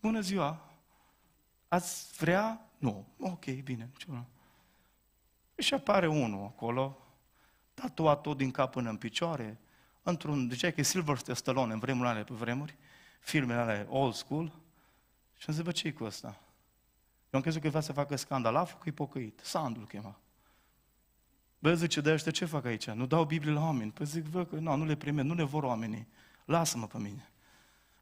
bună ziua, ați vrea? Nu, ok, bine, nicio Și apare unul acolo, tatuat tot din cap până în picioare, într-un, de că e Silverstone Stallone în vremurile alea pe vremuri, filmele alea old school, și am zis, bă, ce cu ăsta? Eu am crezut că vrea să facă scandal, a făcut pocăit, Sandul chema. Bă, zice, de ăștia ce fac aici? Nu dau Biblie la oameni. Păi zic, bă, că nu, nu le primesc, nu le vor oamenii. Lasă-mă pe mine.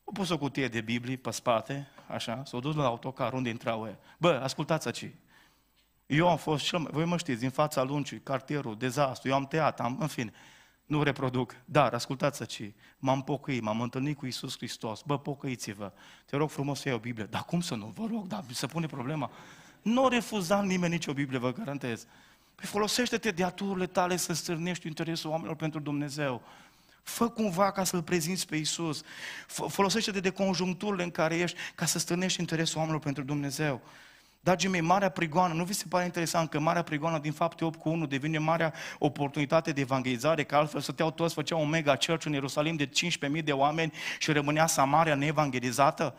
Au pus o cutie de Biblie pe spate, așa, s-au dus la autocar unde intrau ei. Bă, ascultați aici. Eu am fost cel mai... Voi mă știți, din fața lungii, cartierul, dezastru, eu am tăiat, am... în fine. Nu reproduc, dar ascultați aici. M-am pocăit, m-am întâlnit cu Isus Hristos. Bă, pocăiți-vă. Te rog frumos să iei o Biblie. Dar cum să nu? Vă rog, dar se pune problema. Nu refuza nimeni nicio Biblie, vă garantez. Păi folosește-te de aturile tale să stârnești interesul oamenilor pentru Dumnezeu. Fă cumva ca să-L prezinți pe Iisus. Folosește-te de conjuncturile în care ești ca să stănești interesul oamenilor pentru Dumnezeu. Dragii mei, Marea Prigoană, nu vi se pare interesant că Marea Prigoană din fapte 8 cu 1 devine marea oportunitate de evangelizare, că altfel stăteau toți, făceau un mega church în Ierusalim de 15.000 de oameni și rămânea Samaria neevangelizată?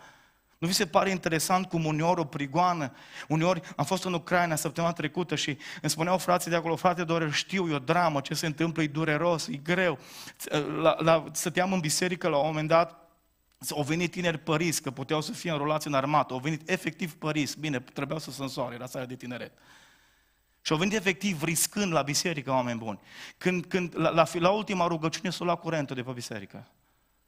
Nu vi se pare interesant cum uneori o prigoană, uneori am fost în Ucraina săptămâna trecută și îmi spuneau frații de acolo, frate, doar știu, e o dramă, ce se întâmplă, e dureros, e greu. Ă, la, la, stăteam în biserică la un moment dat, au venit tineri păriți, că puteau să fie înrolați în armată, au venit efectiv păriți, bine, trebuiau să se însoare, era sarea de tineret. Și au venit efectiv riscând la biserică, oameni buni. Când, când la, la, la ultima rugăciune s-o luat curentul de pe biserică.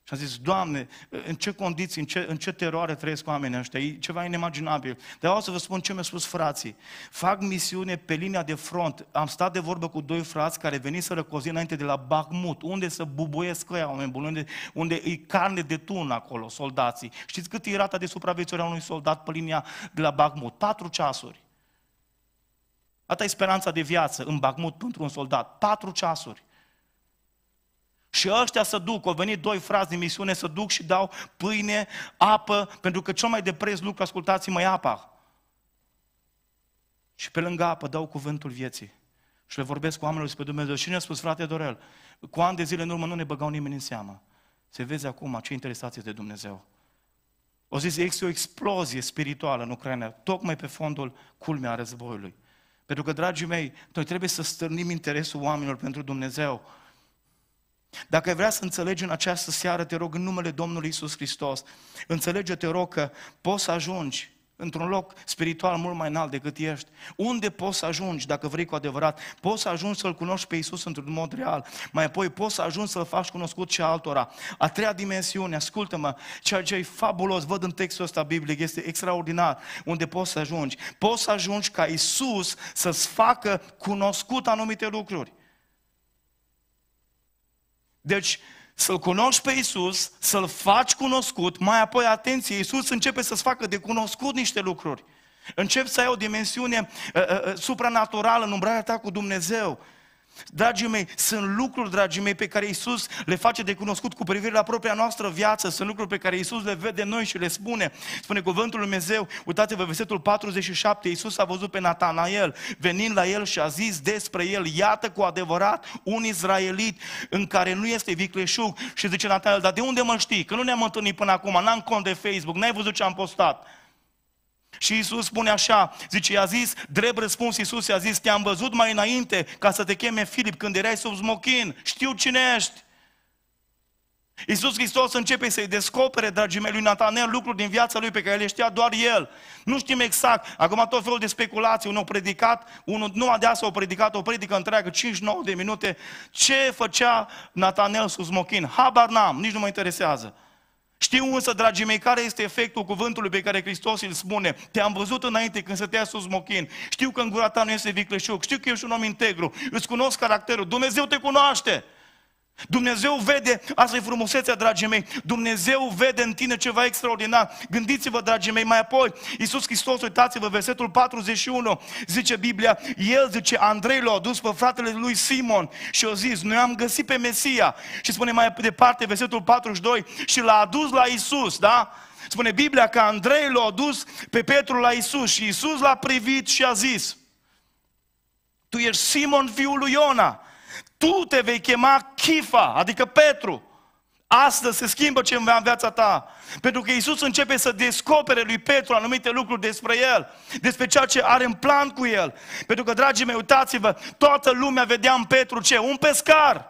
Și a zis, Doamne, în ce condiții, în ce, în ce teroare trăiesc oamenii ăștia? E ceva inimaginabil. Dar o să vă spun ce mi-au spus frații. Fac misiune pe linia de front. Am stat de vorbă cu doi frați care veni să răcozi înainte de la Bakhmut, unde să bubuiesc ăia oameni buni, unde, unde e carne de tun acolo, soldații. Știți cât e rata de supraviețuire a unui soldat pe linia de la Bakhmut? Patru ceasuri. Asta e speranța de viață în Bakhmut pentru un soldat. Patru ceasuri. Și ăștia să duc, au venit doi frați din misiune să duc și dau pâine, apă, pentru că cel mai de preț lucru, ascultați-mă, e apa. Și pe lângă apă dau cuvântul vieții. Și le vorbesc cu oamenilor despre Dumnezeu. Și ne-a spus, frate Dorel, cu ani de zile în urmă nu ne băgau nimeni în seamă. Se vezi acum ce interesați de Dumnezeu. O zis, există o explozie spirituală în Ucraina, tocmai pe fondul culmea războiului. Pentru că, dragii mei, noi trebuie să stârnim interesul oamenilor pentru Dumnezeu. Dacă vrea să înțelegi în această seară, te rog, în numele Domnului Isus Hristos, înțelege, te rog, că poți să ajungi într-un loc spiritual mult mai înalt decât ești. Unde poți să ajungi, dacă vrei cu adevărat? Poți să ajungi să-L cunoști pe Isus într-un mod real. Mai apoi poți să ajungi să-L faci cunoscut și altora. A treia dimensiune, ascultă-mă, ceea ce e fabulos, văd în textul ăsta biblic, este extraordinar, unde poți să ajungi. Poți să ajungi ca Isus să-ți facă cunoscut anumite lucruri. Deci, să-L cunoști pe Isus, să-L faci cunoscut, mai apoi, atenție, Isus începe să-ți facă de cunoscut niște lucruri. Începi să ai o dimensiune uh, uh, uh, supranaturală în umbrarea ta cu Dumnezeu. Dragii mei, sunt lucruri, dragii mei, pe care Iisus le face de cunoscut cu privire la propria noastră viață. Sunt lucruri pe care Iisus le vede noi și le spune. Spune cuvântul Lui Dumnezeu, uitați-vă versetul 47, Iisus a văzut pe Natanael venind la el și a zis despre el, iată cu adevărat un izraelit în care nu este vicleșug. Și zice Natanael, dar de unde mă știi? Că nu ne-am întâlnit până acum, n-am cont de Facebook, n-ai văzut ce am postat. Și Isus spune așa, zice, i-a zis, drept răspuns Isus i-a zis, te-am văzut mai înainte ca să te cheme Filip când erai sub smochin, știu cine ești. Iisus Hristos începe să-i descopere, dragii mei, lui Natanel lucruri din viața lui pe care le știa doar el. Nu știm exact. Acum tot felul de speculații. Unul predicat, unul nu de asta au predicat, o predică întreagă, 5-9 de minute. Ce făcea Natanel sub smochin? Habar n-am, nici nu mă interesează. Știu însă, dragii mei, care este efectul cuvântului pe care Hristos îl spune. Te-am văzut înainte când stătea sus mochin. Știu că în gura ta nu este vicleșug. Știu că ești un om integru. Îți cunosc caracterul. Dumnezeu te cunoaște. Dumnezeu vede, asta e frumusețea, dragii mei, Dumnezeu vede în tine ceva extraordinar. Gândiți-vă, dragii mei, mai apoi, Iisus Hristos, uitați-vă, versetul 41, zice Biblia, el zice, Andrei l-a adus pe fratele lui Simon și a zis, noi am găsit pe Mesia. Și spune mai departe, versetul 42, și l-a adus la Iisus, da? Spune Biblia că Andrei l-a adus pe Petru la Iisus și Iisus l-a privit și a zis, tu ești Simon, fiul lui Iona, tu te vei chema Chifa, adică Petru. Astăzi se schimbă ce în viața ta. Pentru că Isus începe să descopere lui Petru anumite lucruri despre el, despre ceea ce are în plan cu el. Pentru că, dragii mei, uitați-vă, toată lumea vedea în Petru ce? Un pescar.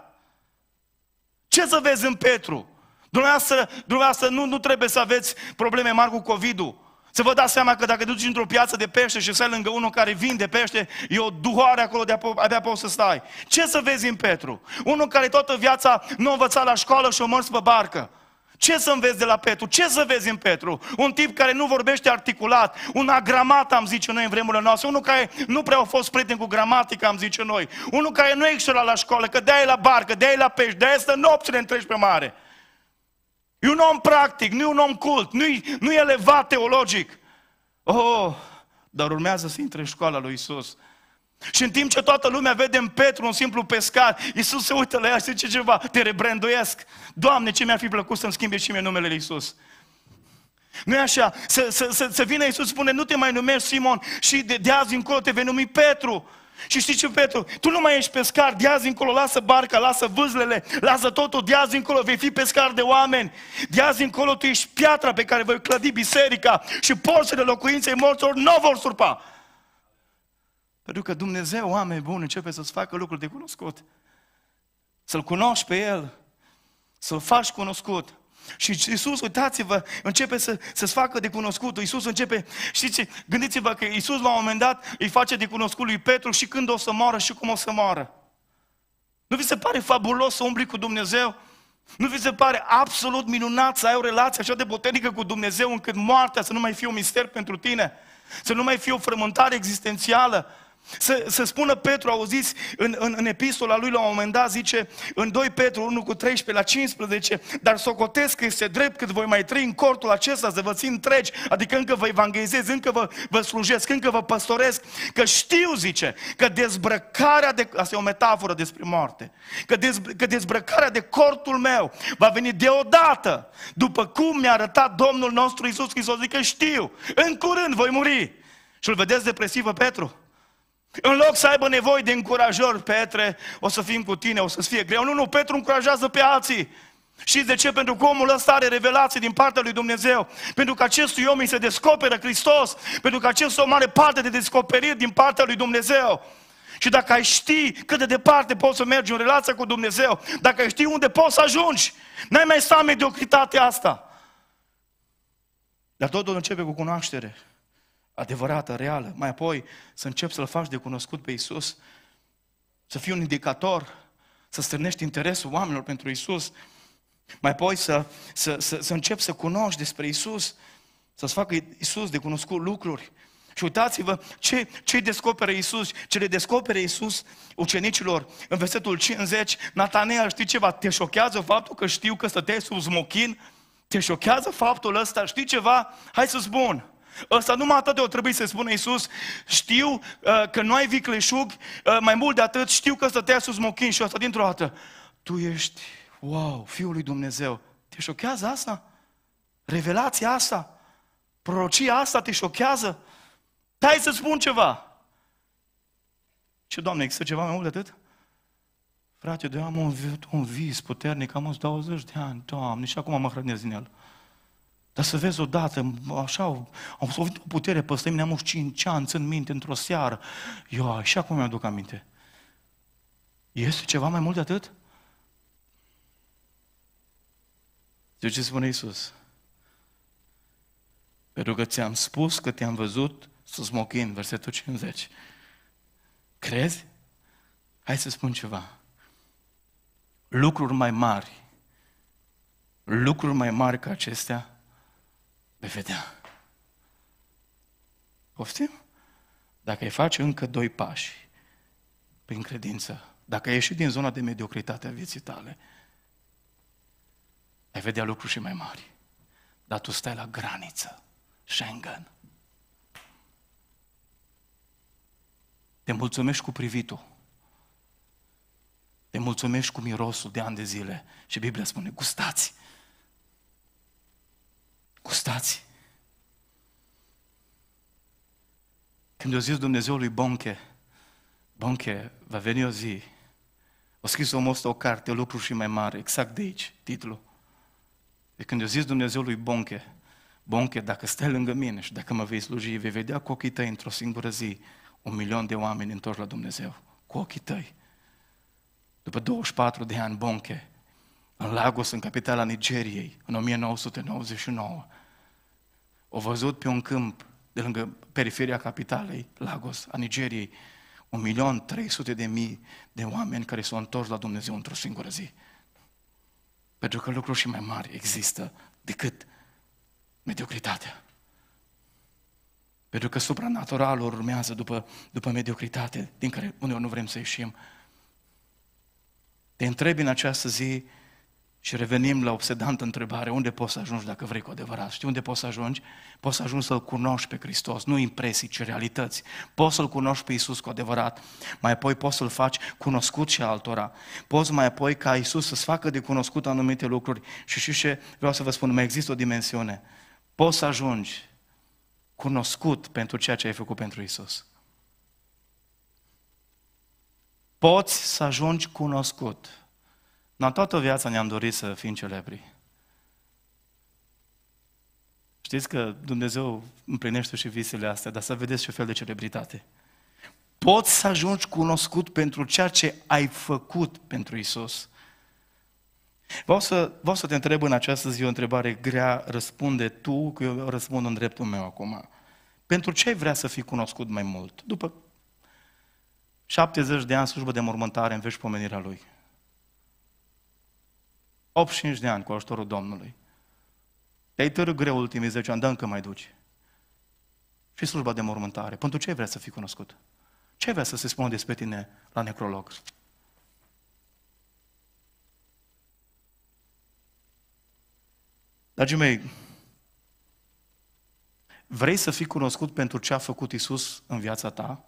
Ce să vezi în Petru? Dumneavoastră, dumneavoastră nu, nu trebuie să aveți probleme mari cu COVID-ul. Să vă dați seama că dacă duci într-o piață de pește și stai lângă unul care vinde pește, e o duhoare acolo de abia poți să stai. Ce să vezi în Petru? Unul care toată viața nu a învățat la școală și o mers pe barcă. Ce să înveți de la Petru? Ce să vezi în Petru? Un tip care nu vorbește articulat, un agramat, am zice noi în vremurile noastre, unul care nu prea a fost prieten cu gramatica, am zice noi, unul care nu excela la școală, că de-aia e la barcă, de-aia e la pești, de-aia stă nopțile întregi pe mare. E un om practic, nu e un om cult, nu e, nu e elevat teologic. Oh, dar urmează să intre în școala lui Isus. Și în timp ce toată lumea vede în Petru un simplu pescar, Isus se uită la ea și zice ceva, te rebranduiesc. Doamne, ce mi-ar fi plăcut să-mi schimbe și mie numele lui Isus. nu e așa? Să, să, să, să vină spune, nu te mai numești Simon și de, de azi încolo te vei numi Petru. Și știi ce, Petru? Tu nu mai ești pescar, de azi încolo lasă barca, lasă vâzlele, lasă totul, de azi încolo vei fi pescar de oameni. De azi încolo tu ești piatra pe care voi clădi biserica și porțile locuinței morților nu vor surpa. Pentru că Dumnezeu, oameni buni, începe să-ți facă lucruri de cunoscut. Să-L cunoști pe El, să-L faci cunoscut. Și Iisus, uitați-vă, începe să, să-ți facă de cunoscut. Iisus începe, știți, gândiți-vă că Iisus la un moment dat îi face de cunoscut lui Petru și când o să moară și cum o să moară. Nu vi se pare fabulos să umbli cu Dumnezeu? Nu vi se pare absolut minunat să ai o relație așa de puternică cu Dumnezeu încât moartea să nu mai fie un mister pentru tine? Să nu mai fie o frământare existențială? Să, să spună Petru, auziți, în, în, în epistola lui la un moment dat zice, în 2 Petru 1 cu 13 la 15, dar socotesc că este drept cât voi mai trăi în cortul acesta, să vă țin treci, adică încă vă evanghezez, încă vă, vă slujesc, încă vă păstoresc, că știu, zice, că dezbrăcarea de, asta e o metaforă despre moarte, că, dez, că dezbrăcarea de cortul meu va veni deodată, după cum mi-a arătat Domnul nostru Isus Hristos, că știu, în curând voi muri. Și îl vedeți depresiv Petru? În loc să aibă nevoie de încurajări, Petre, o să fim cu tine, o să-ți fie greu. Nu, nu, Petru încurajează pe alții. Și de ce? Pentru că omul ăsta are revelații din partea lui Dumnezeu. Pentru că acestui om îi se descoperă Hristos. Pentru că acest om are parte de descoperiri din partea lui Dumnezeu. Și dacă ai ști cât de departe poți să mergi în relația cu Dumnezeu, dacă ai ști unde poți să ajungi, n-ai mai sta mediocritatea asta. Dar totul începe cu cunoaștere adevărată, reală. Mai apoi să încep să-L faci de cunoscut pe Isus, să fii un indicator, să strânești interesul oamenilor pentru Isus, mai apoi să, să, să, să începi să cunoști despre Isus, să-ți facă Isus de cunoscut lucruri. Și uitați-vă ce, ce descoperă Isus, ce le descopere Isus ucenicilor. În versetul 50, Natanea, știi ceva? Te șochează faptul că știu că stăteai sub smochin? Te șochează faptul ăsta? Știi ceva? Hai să spun. Ăsta numai atât de o trebuie să spună Iisus, știu uh, că nu ai vicleșug, uh, mai mult de atât, știu că stătea sus mochin și asta dintr-o dată. Tu ești, wow, Fiul lui Dumnezeu. Te șochează asta? Revelația asta? Prorocia asta te șochează? Hai să spun ceva. Ce, Doamne, există ceva mai mult de atât? Frate, de am un, un vis puternic, am 20 de ani, Doamne, și acum mă hrănesc din el. Dar să vezi odată, așa, am avut o putere peste mine, am avut 5 ani, țin minte, într-o seară. Eu așa cum mi-aduc aminte. Este ceva mai mult de atât? De ce spune Iisus? Pentru că ți-am spus că te-am văzut să smochin, versetul 50. Crezi? Hai să spun ceva. Lucruri mai mari, lucruri mai mari ca acestea, Vei vedea. Poftim? Dacă îi faci încă doi pași prin credință, dacă ai ieșit din zona de mediocritate a vieții tale, ai vedea lucruri și mai mari. Dar tu stai la graniță, Schengen. Te mulțumești cu privitul. Te mulțumești cu mirosul de ani de zile. Și Biblia spune, gustați Gustați! Când i-a zis Dumnezeu lui Bonche, Bonche, va veni o zi, o scris omul ăsta o carte, lucruri și mai mare, exact de aici, titlul. De când i-a zis Dumnezeu lui Bonche, Bonche, dacă stai lângă mine și dacă mă vei sluji, vei vedea cu ochii tăi într-o singură zi un milion de oameni întorși la Dumnezeu. Cu ochii tăi. După 24 de ani, Bonche, în Lagos, în capitala Nigeriei, în 1999, o văzut pe un câmp de lângă periferia capitalei, Lagos, a Nigeriei, mii de oameni care s-au întors la Dumnezeu într-o singură zi. Pentru că lucruri și mai mari există decât mediocritatea. Pentru că supranaturalul urmează după, după mediocritate, din care uneori nu vrem să ieșim. Te întrebi în această zi, și revenim la obsedantă întrebare, unde poți să ajungi dacă vrei cu adevărat? Știi unde poți să ajungi? Poți să ajungi să-L cunoști pe Hristos, nu impresii, ci realități. Poți să-L cunoști pe Isus cu adevărat, mai apoi poți să-L faci cunoscut și altora. Poți mai apoi ca Isus să-ți facă de cunoscut anumite lucruri. Și și ce vreau să vă spun, mai există o dimensiune. Poți să ajungi cunoscut pentru ceea ce ai făcut pentru Isus. Poți să ajungi cunoscut dar toată viața ne-am dorit să fim celebri. Știți că Dumnezeu împlinește și visele astea, dar să vedeți ce fel de celebritate. Poți să ajungi cunoscut pentru ceea ce ai făcut pentru Isus. Vreau să, vreau să te întreb în această zi o întrebare grea, răspunde tu, că eu răspund în dreptul meu acum. Pentru ce ai vrea să fii cunoscut mai mult? După 70 de ani slujbă de mormântare în vești pomenirea Lui. 85 de ani cu ajutorul Domnului. Te-ai târg greu ultimii 10 ani, dar încă mai duci. Și slujba de mormântare. Pentru ce vrei să fii cunoscut? Ce vrea să se spună despre tine la necrolog? Dragii mei, vrei să fii cunoscut pentru ce a făcut Isus în viața ta?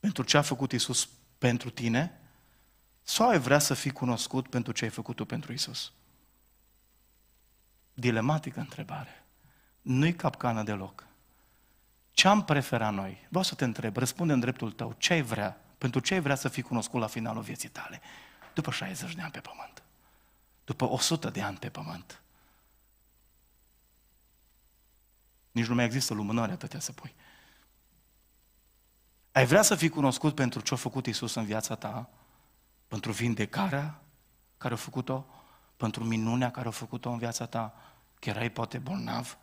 Pentru ce a făcut Isus pentru tine? Sau ai vrea să fii cunoscut pentru ce ai făcut tu pentru Isus? Dilematică întrebare. Nu-i capcană deloc. Ce am preferat noi? Vreau să te întreb, răspunde în dreptul tău, ce ai vrea? Pentru ce ai vrea să fii cunoscut la finalul vieții tale? După 60 de ani pe pământ. După 100 de ani pe pământ. Nici nu mai există lumânări atâtea să pui. Ai vrea să fii cunoscut pentru ce a făcut Isus în viața ta? pentru vindecarea care a făcut-o, pentru minunea care a făcut-o în viața ta, că erai poate bolnav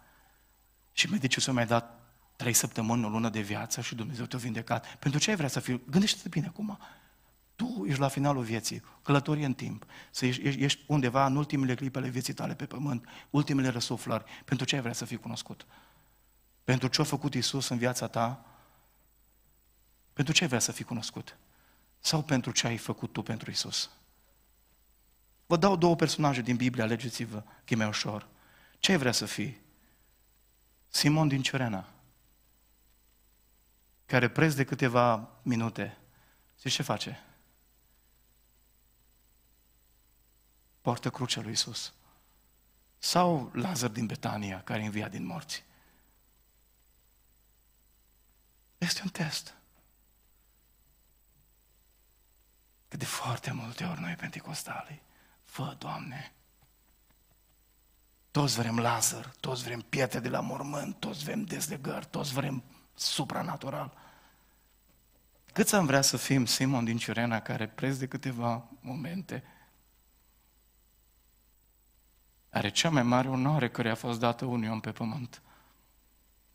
și medicul s-a mai dat trei săptămâni, o lună de viață și Dumnezeu te-a vindecat. Pentru ce ai vrea să fii? Gândește-te bine acum. Tu ești la finalul vieții, călătorie în timp, să ești, ești, undeva în ultimele clipele vieții tale pe pământ, ultimele răsuflări. Pentru ce ai vrea să fii cunoscut? Pentru ce a făcut Isus în viața ta? Pentru ce ai vrea să fii cunoscut? sau pentru ce ai făcut tu pentru Isus? Vă dau două personaje din Biblie, alegeți-vă, e mai ușor. Ce vrea să fii? Simon din Cerena, care preț de câteva minute, zice ce face? Poartă crucea lui Isus. Sau Lazar din Betania, care învia din morți. Este un test. Că de foarte multe ori noi pentecostali, fă, Doamne, toți vrem laser, toți vrem pietre de la mormânt, toți vrem dezlegări, toți vrem supranatural. Cât am vrea să fim Simon din Ciurena, care preț de câteva momente are cea mai mare onoare care a fost dată unui om pe pământ.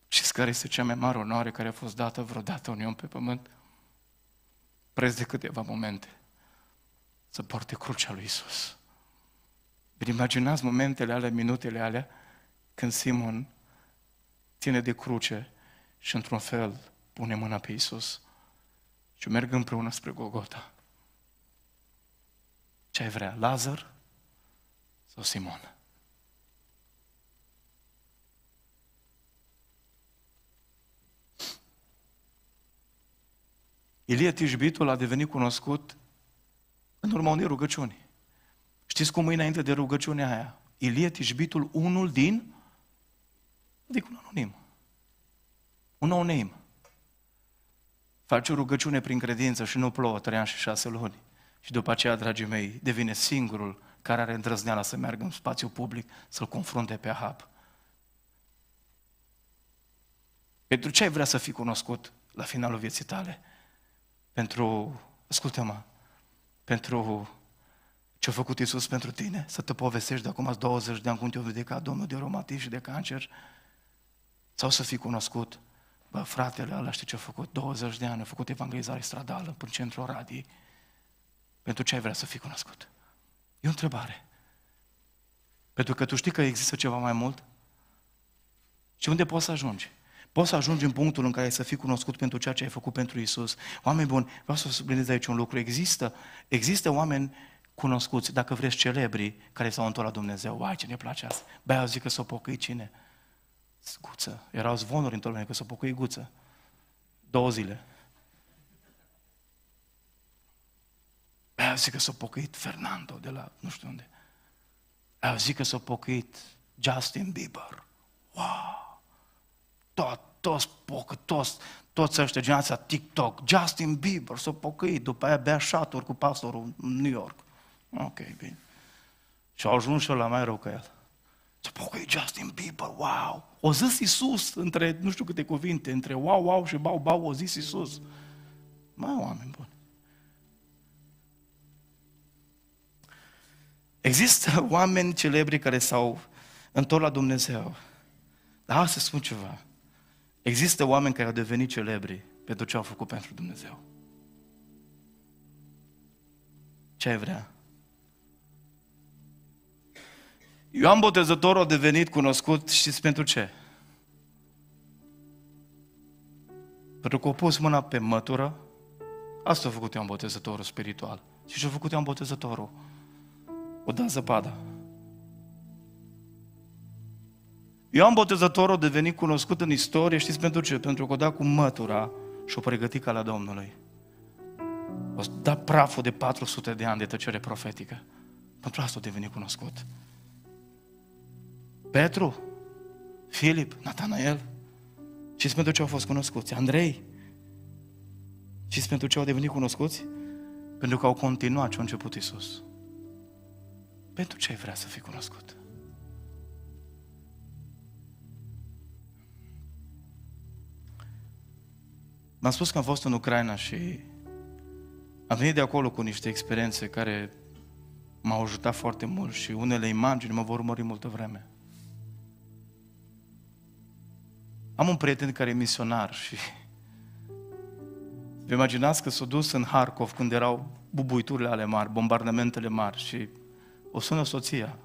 Și care este cea mai mare onoare care a fost dată vreodată unui om pe pământ? Preț de câteva momente să poarte crucea lui Isus. Vă imaginați momentele alea, minutele alea, când Simon ține de cruce și într-un fel pune mâna pe Isus și merg împreună spre Golgota. Ce ai vrea, Lazar sau Simon? Ilie Tijbitul a devenit cunoscut în urma unei rugăciuni. Știți cum e înainte de rugăciunea aia? Ilie Tijbitul, unul din, adică un anonim, un nou name. Face o rugăciune prin credință și nu plouă trei ani și șase luni. Și după aceea, dragii mei, devine singurul care are îndrăzneala să meargă în spațiu public să-l confrunte pe Ahab. Pentru ce ai vrea să fii cunoscut la finalul vieții tale? Pentru, ascultă-mă, pentru ce a făcut Isus pentru tine, să te povestești de acum 20 de ani cum te-a vindecat Domnul de romatism și de cancer, sau să fii cunoscut, bă, fratele ăla știi ce a făcut, 20 de ani a făcut evanghelizare stradală prin centrul Oradii, pentru ce ai vrea să fii cunoscut? E o întrebare. Pentru că tu știi că există ceva mai mult? Și unde poți să ajungi? Poți să ajungi în punctul în care să fii cunoscut pentru ceea ce ai făcut pentru Isus. Oameni buni, vreau să subliniez aici un lucru. Există, există oameni cunoscuți, dacă vreți celebri, care s-au întors la Dumnezeu. Uai, ce ne place asta. Băi, zic că s-o pocăi cine? Guță. Erau zvonuri în tocmai că s-o pocăi guță. Două zile. Aia zic că s-a pocăit Fernando de la nu știu unde. Aia zic că s-a pocăit Justin Bieber. Wow! tot, toți pocătoși, toți ăștia generația TikTok, Justin Bieber s-a o pocăit, după aia bea șaturi cu pastorul în New York. Ok, bine. Și au ajuns și la mai rău ca el. S-a pocăit Justin Bieber, wow! O zis Iisus între nu știu câte cuvinte, între wow, wow și bau, bau, o zis Iisus. Mai oameni buni. Există oameni celebri care s-au întors la Dumnezeu. Dar să spun ceva. Există oameni care au devenit celebri pentru ce au făcut pentru Dumnezeu. Ce ai vrea? Ioan Botezător a devenit cunoscut, și pentru ce? Pentru că a pus mâna pe mătură, asta a făcut Ioan Botezătorul spiritual. Și ce a făcut Ioan Botezătorul? O dat zăpada. Ioan Botezătorul a devenit cunoscut în istorie, știți pentru ce? Pentru că o da cu mătura și o pregăti ca la Domnului. O da praful de 400 de ani de tăcere profetică. Pentru asta a devenit cunoscut. Petru, Filip, Natanael, știți pentru ce au fost cunoscuți? Andrei, știți pentru ce au devenit cunoscuți? Pentru că au continuat ce a început Isus. Pentru ce ai vrea să fii cunoscut? m am spus că am fost în Ucraina și am venit de acolo cu niște experiențe care m-au ajutat foarte mult și unele imagini mă vor urmări multă vreme. Am un prieten care e misionar și vă imaginați că s-a dus în Harkov când erau bubuiturile ale mari, bombardamentele mari și o sună soția.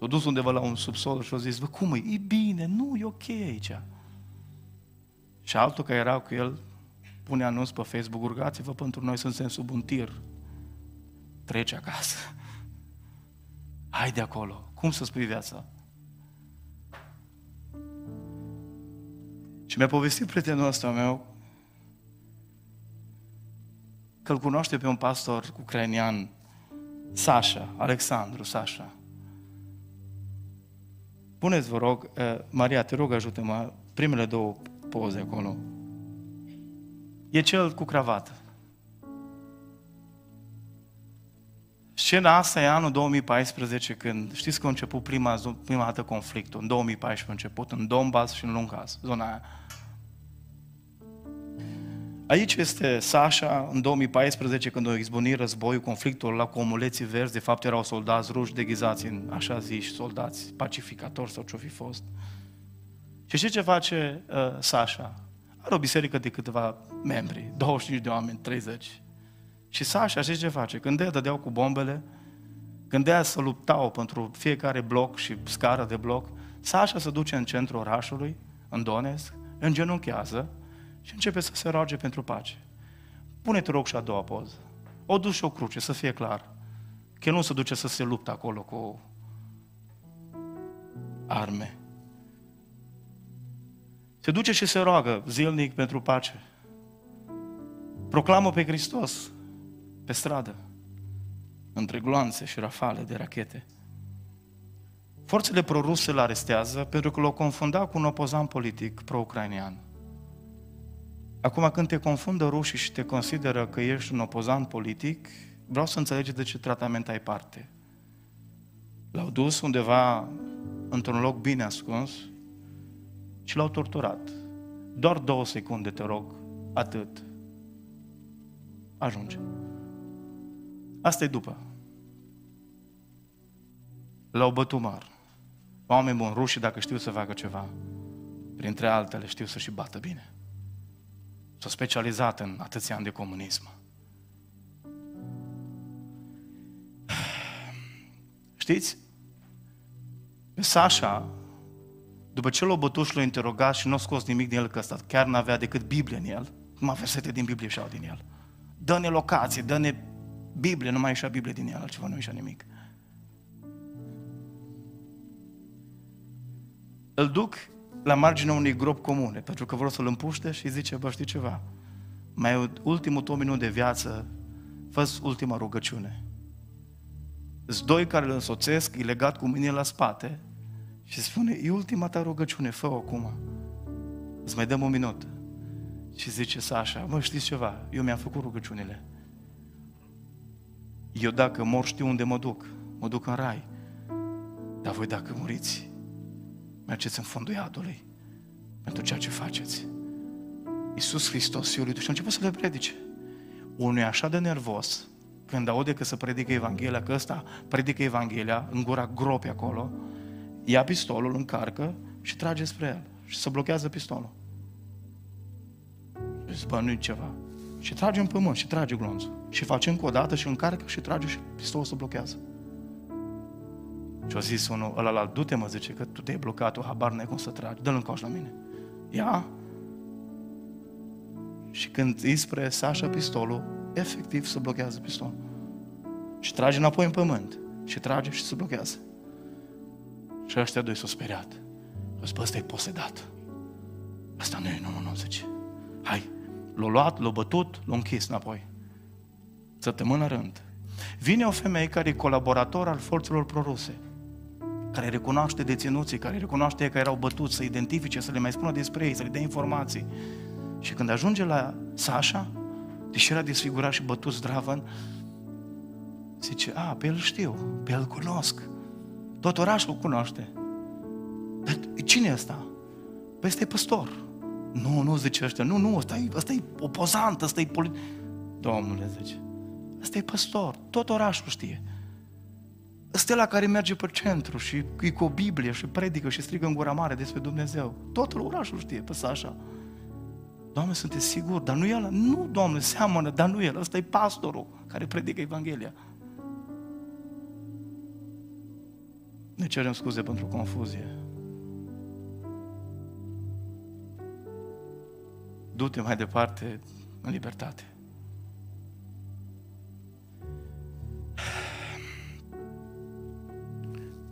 S-a dus undeva la un subsol și a zis, „Vă cum e? E bine, nu, e ok aici. Și altul care era cu el pune anunț pe Facebook, urgați vă pentru noi, suntem sub un tir. Trece acasă. Hai de acolo. Cum să spui viața? Și mi-a povestit prietenul ăsta meu că îl cunoaște pe un pastor ucrainian, Sasha, Alexandru Sasha. Puneți, vă rog, eh, Maria, te rog, ajută-mă, primele două poze acolo. E cel cu cravată. Scena asta e anul 2014 când, știți că a început prima, prima dată conflictul, în 2014 a început, în Donbass și în Lungas, zona aia. Aici este Sasha în 2014 când a izbunit războiul, conflictul la cu omuleții verzi, de fapt erau soldați ruși deghizați în așa zis soldați pacificatori sau ce-o fi fost. Uh, și știi ce face uh, Sasha? Are o biserică de câteva membri, 25 de oameni, 30. Și Sasha, știi ce face? Când de dădeau cu bombele, când ea să luptau pentru fiecare bloc și scară de bloc, Sasha se duce în centrul orașului, în Donetsk, îngenunchează și începe să se roage pentru pace. Pune-te rog și a doua poză. O duci o cruce, să fie clar. Că nu se duce să se luptă acolo cu arme. Se duce și se roagă zilnic pentru pace. Proclamă pe Hristos pe stradă, între gloanțe și rafale de rachete. Forțele proruse îl arestează pentru că l-au confundat cu un opozant politic pro ucrainian Acum când te confundă rușii și te consideră că ești un opozant politic, vreau să înțelegi de ce tratament ai parte. L-au dus undeva într-un loc bine ascuns, și l-au torturat. Doar două secunde, te rog, atât. Ajunge. Asta e după. L-au bătut mar. Oameni buni, rușii, dacă știu să facă ceva, printre altele știu să și bată bine. S-au specializat în atâția ani de comunism. Știți? Sasha, după ce l-a bătut și l-a interogat și nu a scos nimic din el, că ăsta chiar nu avea decât Biblie în el, numai versete din Biblie și din el. Dă-ne locație, dă-ne Biblie, nu mai ieșea Biblie din el, altceva nu ieșea nimic. Îl duc la marginea unui grop comune, pentru că vreau să-l împuște și zice, bă, știi ceva, mai ultimul tău minut de viață, fă ultima rugăciune. Sunt doi care îl însoțesc, e legat cu mine la spate, și spune, e ultima ta rugăciune, fă acum. Îți mai dăm un minut. Și zice Sasha, mă, știți ceva, eu mi-am făcut rugăciunile. Eu dacă mor știu unde mă duc, mă duc în rai. Dar voi dacă muriți, mergeți în fundul iadului pentru ceea ce faceți. Iisus Hristos, Iul lui Dumnezeu, și a început să le predice. Unul e așa de nervos când aude că se predică Evanghelia, că ăsta predică Evanghelia în gura gropi acolo, ia pistolul, încarcă și trage spre el. Și se blochează pistolul. Și zice, bă, nu ceva. Și trage în pământ și trage glonțul. Și face încă o dată și încarcă și trage și pistolul se blochează. Și-a zis unul, ăla la du-te mă, zice, că tu te-ai blocat, o habar n-ai cum să tragi, dă-l în coș la mine. Ia. Și când îi spre Sașa pistolul, efectiv se blochează pistolul. Și trage înapoi în pământ. Și trage și se blochează. Și ăștia doi s-au speriat. Au spus, ăsta e posedat. Asta nu e, nu, nu, nu, zice. Hai, l-a luat, l-a bătut, l-a închis înapoi. Săptămână rând. Vine o femeie care e colaborator al forțelor proruse, care recunoaște deținuții, care recunoaște că erau bătuți, să identifice, să le mai spună despre ei, să le dea informații. Și când ajunge la Sasha, deși era desfigurat și bătut zdravă, zice, a, pe el știu, pe el cunosc. Tot orașul cunoaște. Dar cine e ăsta? Păi ăsta e păstor. Nu, nu, zice ăștia, nu, nu, ăsta e, ăsta e opozant, ăsta e polit... Domnule, zice, ăsta e păstor, tot orașul știe. Ăsta la care merge pe centru și e cu o Biblie și predică și strigă în gura mare despre Dumnezeu. Totul orașul știe pe așa. Doamne, sunteți sigur, dar nu el? Nu, Doamne, seamănă, dar nu el, ăsta e pastorul care predică Evanghelia. Ne cerem scuze pentru confuzie. Du-te mai departe în libertate.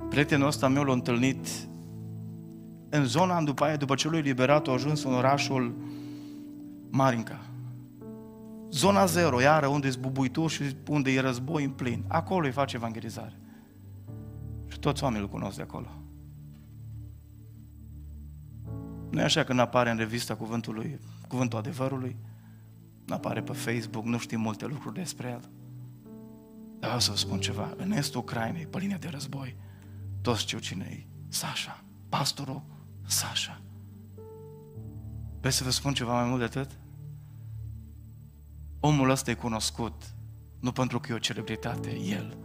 Prietenul ăsta meu l-a întâlnit în zona după aia, după ce lui liberat, a ajuns în orașul Marinca. Zona zero, iară, unde e bubuituri și unde e război în plin. Acolo îi face evangelizare. Toți oamenii îl cunosc de acolo. Nu e așa când apare în revista cuvântul, lui, cuvântul adevărului, apare pe Facebook, nu știm multe lucruri despre el. Dar vreau să vă spun ceva. În estul Ucrainei, pe linia de război, toți știu cine e. Sasha. Pastorul Sasha. Vreți să vă spun ceva mai mult de atât? Omul ăsta e cunoscut nu pentru că e o celebritate, el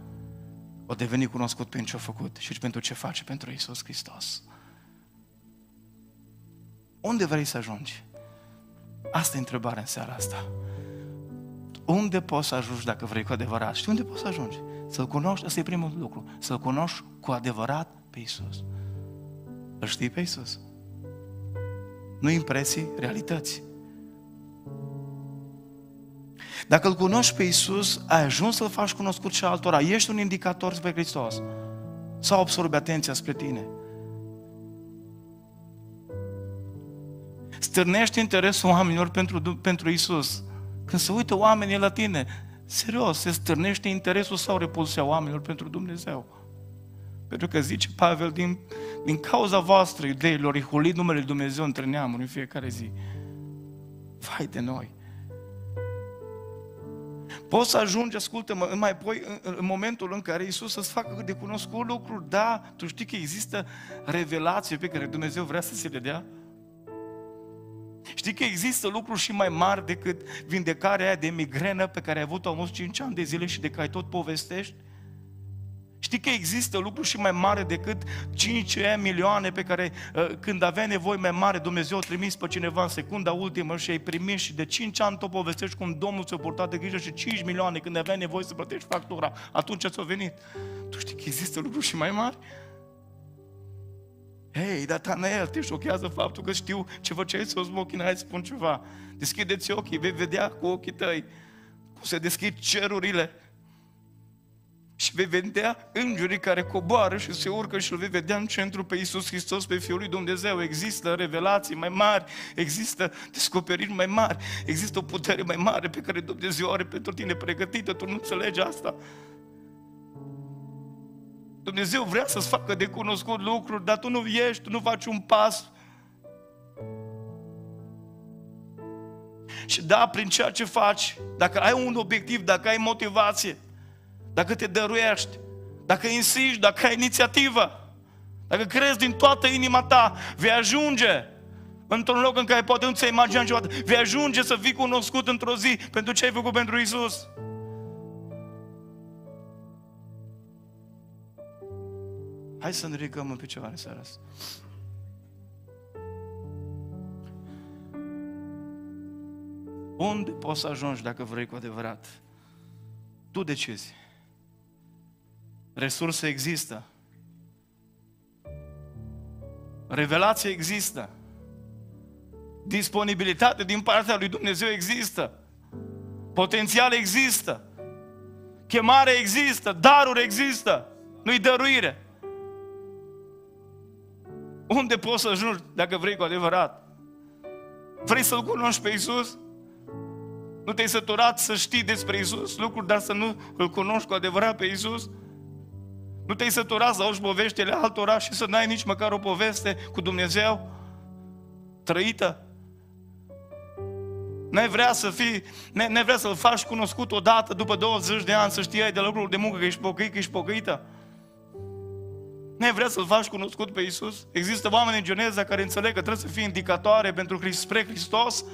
o deveni cunoscut prin ce a făcut și pentru ce face pentru Isus Hristos. Unde vrei să ajungi? Asta e întrebarea în seara asta. Unde poți să ajungi dacă vrei cu adevărat? Știi unde poți să ajungi? Să-L cunoști, asta e primul lucru. Să-L cunoști cu adevărat pe Isus. Îl știi pe Isus. Nu impresii, realități. Dacă îl cunoști pe Isus, ai ajuns să-l faci cunoscut și altora. Ești un indicator spre Hristos. Sau absorbe atenția spre tine. Stârnești interesul oamenilor pentru, pentru Isus. Când se uită oamenii la tine, serios, se stârnește interesul sau repulsia oamenilor pentru Dumnezeu. Pentru că zice Pavel, din, din cauza voastră, ideilor, e numele Dumnezeu între neamuri în fiecare zi. Vai de noi! Poți să ajungi, ascultă-mă, mai apoi în momentul în care Isus să-ți facă de cunoscut lucruri. Da, tu știi că există revelații pe care Dumnezeu vrea să se le dea? Știi că există lucruri și mai mari decât vindecarea aia de migrenă pe care ai avut-o 5 ani de zile și de care tot povestești? Știi că există lucru și mai mare decât 5 milioane pe care ă, când avea nevoie mai mare Dumnezeu a trimis pe cineva în secunda ultimă și ai primit și de 5 ani tot povestești cum Domnul ți-a purtat de grijă și 5 milioane când avea nevoie să plătești factura, atunci ți-a venit. Tu știi că există lucruri și mai mari? Hei, dar Tanael, te șochează faptul că știu ce făceai să o smochina, hai să spun ceva. Deschideți ochii, vei vedea cu ochii tăi cum se deschid cerurile vei vedea îngerii care coboară și se urcă și îl vei vedea în centru pe Iisus Hristos, pe Fiul lui Dumnezeu. Există revelații mai mari, există descoperiri mai mari, există o putere mai mare pe care Dumnezeu are pentru tine pregătită, tu nu înțelegi asta. Dumnezeu vrea să-ți facă de cunoscut lucruri, dar tu nu ești, tu nu faci un pas. Și da, prin ceea ce faci, dacă ai un obiectiv, dacă ai motivație, dacă te dăruiești, dacă insiști, dacă ai inițiativă, dacă crezi din toată inima ta, vei ajunge într-un loc în care poate nu ți-ai imaginat niciodată, vei ajunge să fii cunoscut într-o zi pentru ce ai făcut pentru Isus. Hai să ne ridicăm în picioare seara asta. Unde poți să ajungi dacă vrei cu adevărat? Tu decizi. Resurse există. Revelație există. Disponibilitate din partea lui Dumnezeu există. Potențial există. Chemare există. Daruri există. Nu-i dăruire. Unde poți să ajungi dacă vrei cu adevărat? Vrei să-L cunoști pe Iisus? Nu te-ai săturat să știi despre Iisus lucruri, dar să nu îl cunoști cu adevărat pe Iisus? Nu te-ai săturat să auzi poveștile altora și să n-ai nici măcar o poveste cu Dumnezeu trăită? N-ai vrea să fii, n-ai vrea să-L faci cunoscut odată după 20 de ani, să știi de la de muncă că ești pocăit, că ești pocăită? N-ai vrea să-L faci cunoscut pe Isus? Există oameni în Geneza care înțeleg că trebuie să fie indicatoare pentru Hristos, spre Hristos,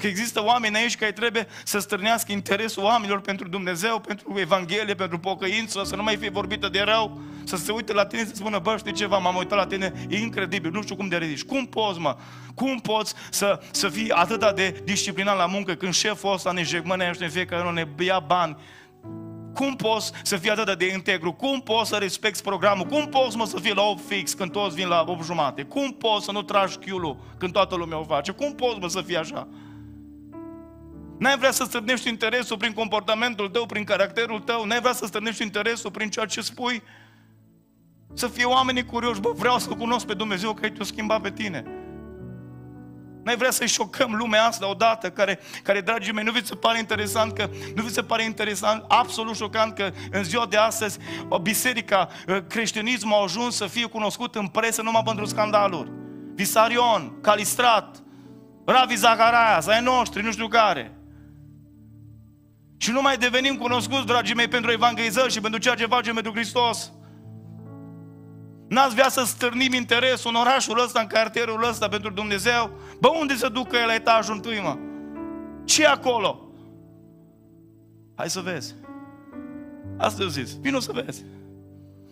Că există oameni aici care trebuie să strânească interesul oamenilor pentru Dumnezeu, pentru Evanghelie, pentru pocăință, să nu mai fie vorbită de rău, să se uite la tine să spună, bă, știi ceva, m-am uitat la tine, e incredibil, nu știu cum de ridici. Cum poți, mă? Cum poți să, să fii atâta de disciplinat la muncă când șeful ăsta ne jegmănește în fiecare lună, ne ia bani, cum poți să fii atât de integru? Cum poți să respecti programul? Cum poți mă să fii la 8 fix când toți vin la 8 jumate? Cum poți să nu tragi chiulul când toată lumea o face? Cum poți mă să fii așa? N-ai vrea să strânești interesul prin comportamentul tău, prin caracterul tău, n-ai vrea să strânești interesul prin ceea ce spui. Să fie oamenii curioși, bă, vreau să cunosc pe Dumnezeu că te-o schimbat pe tine. N-ai vrea să-i șocăm lumea asta odată, care, care, dragii mei, nu vi se pare interesant că, nu vi se pare interesant, absolut șocant că în ziua de astăzi o biserica, ă, creștinismul a ajuns să fie cunoscut în presă numai pentru scandaluri. Visarion, Calistrat, Ravi Zaharaia, ai noștri, nu știu care. Și nu mai devenim cunoscuți, dragii mei, pentru evanghelizări și pentru ceea ce facem pentru Hristos. N-ați vrea să stârnim interesul în orașul ăsta, în cartierul ăsta pentru Dumnezeu? Bă, unde se ducă el la etajul întâi, mă? ce acolo? Hai să vezi. Asta eu zis. Vino să vezi.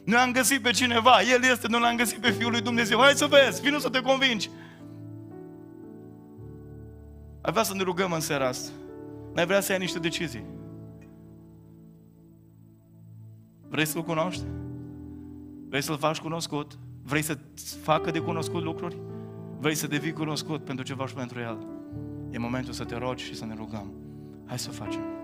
Nu am găsit pe cineva, El este, nu l-am găsit pe Fiul lui Dumnezeu. Hai să vezi, vino să te convingi. vrea să ne rugăm în seara asta. N-ai vrea să ia niște decizii. Vrei să-L cunoști? Vrei să-L faci cunoscut? Vrei să facă de cunoscut lucruri? Vrei să devii cunoscut pentru ceva și pentru El? E momentul să te rogi și să ne rugăm. Hai să o facem.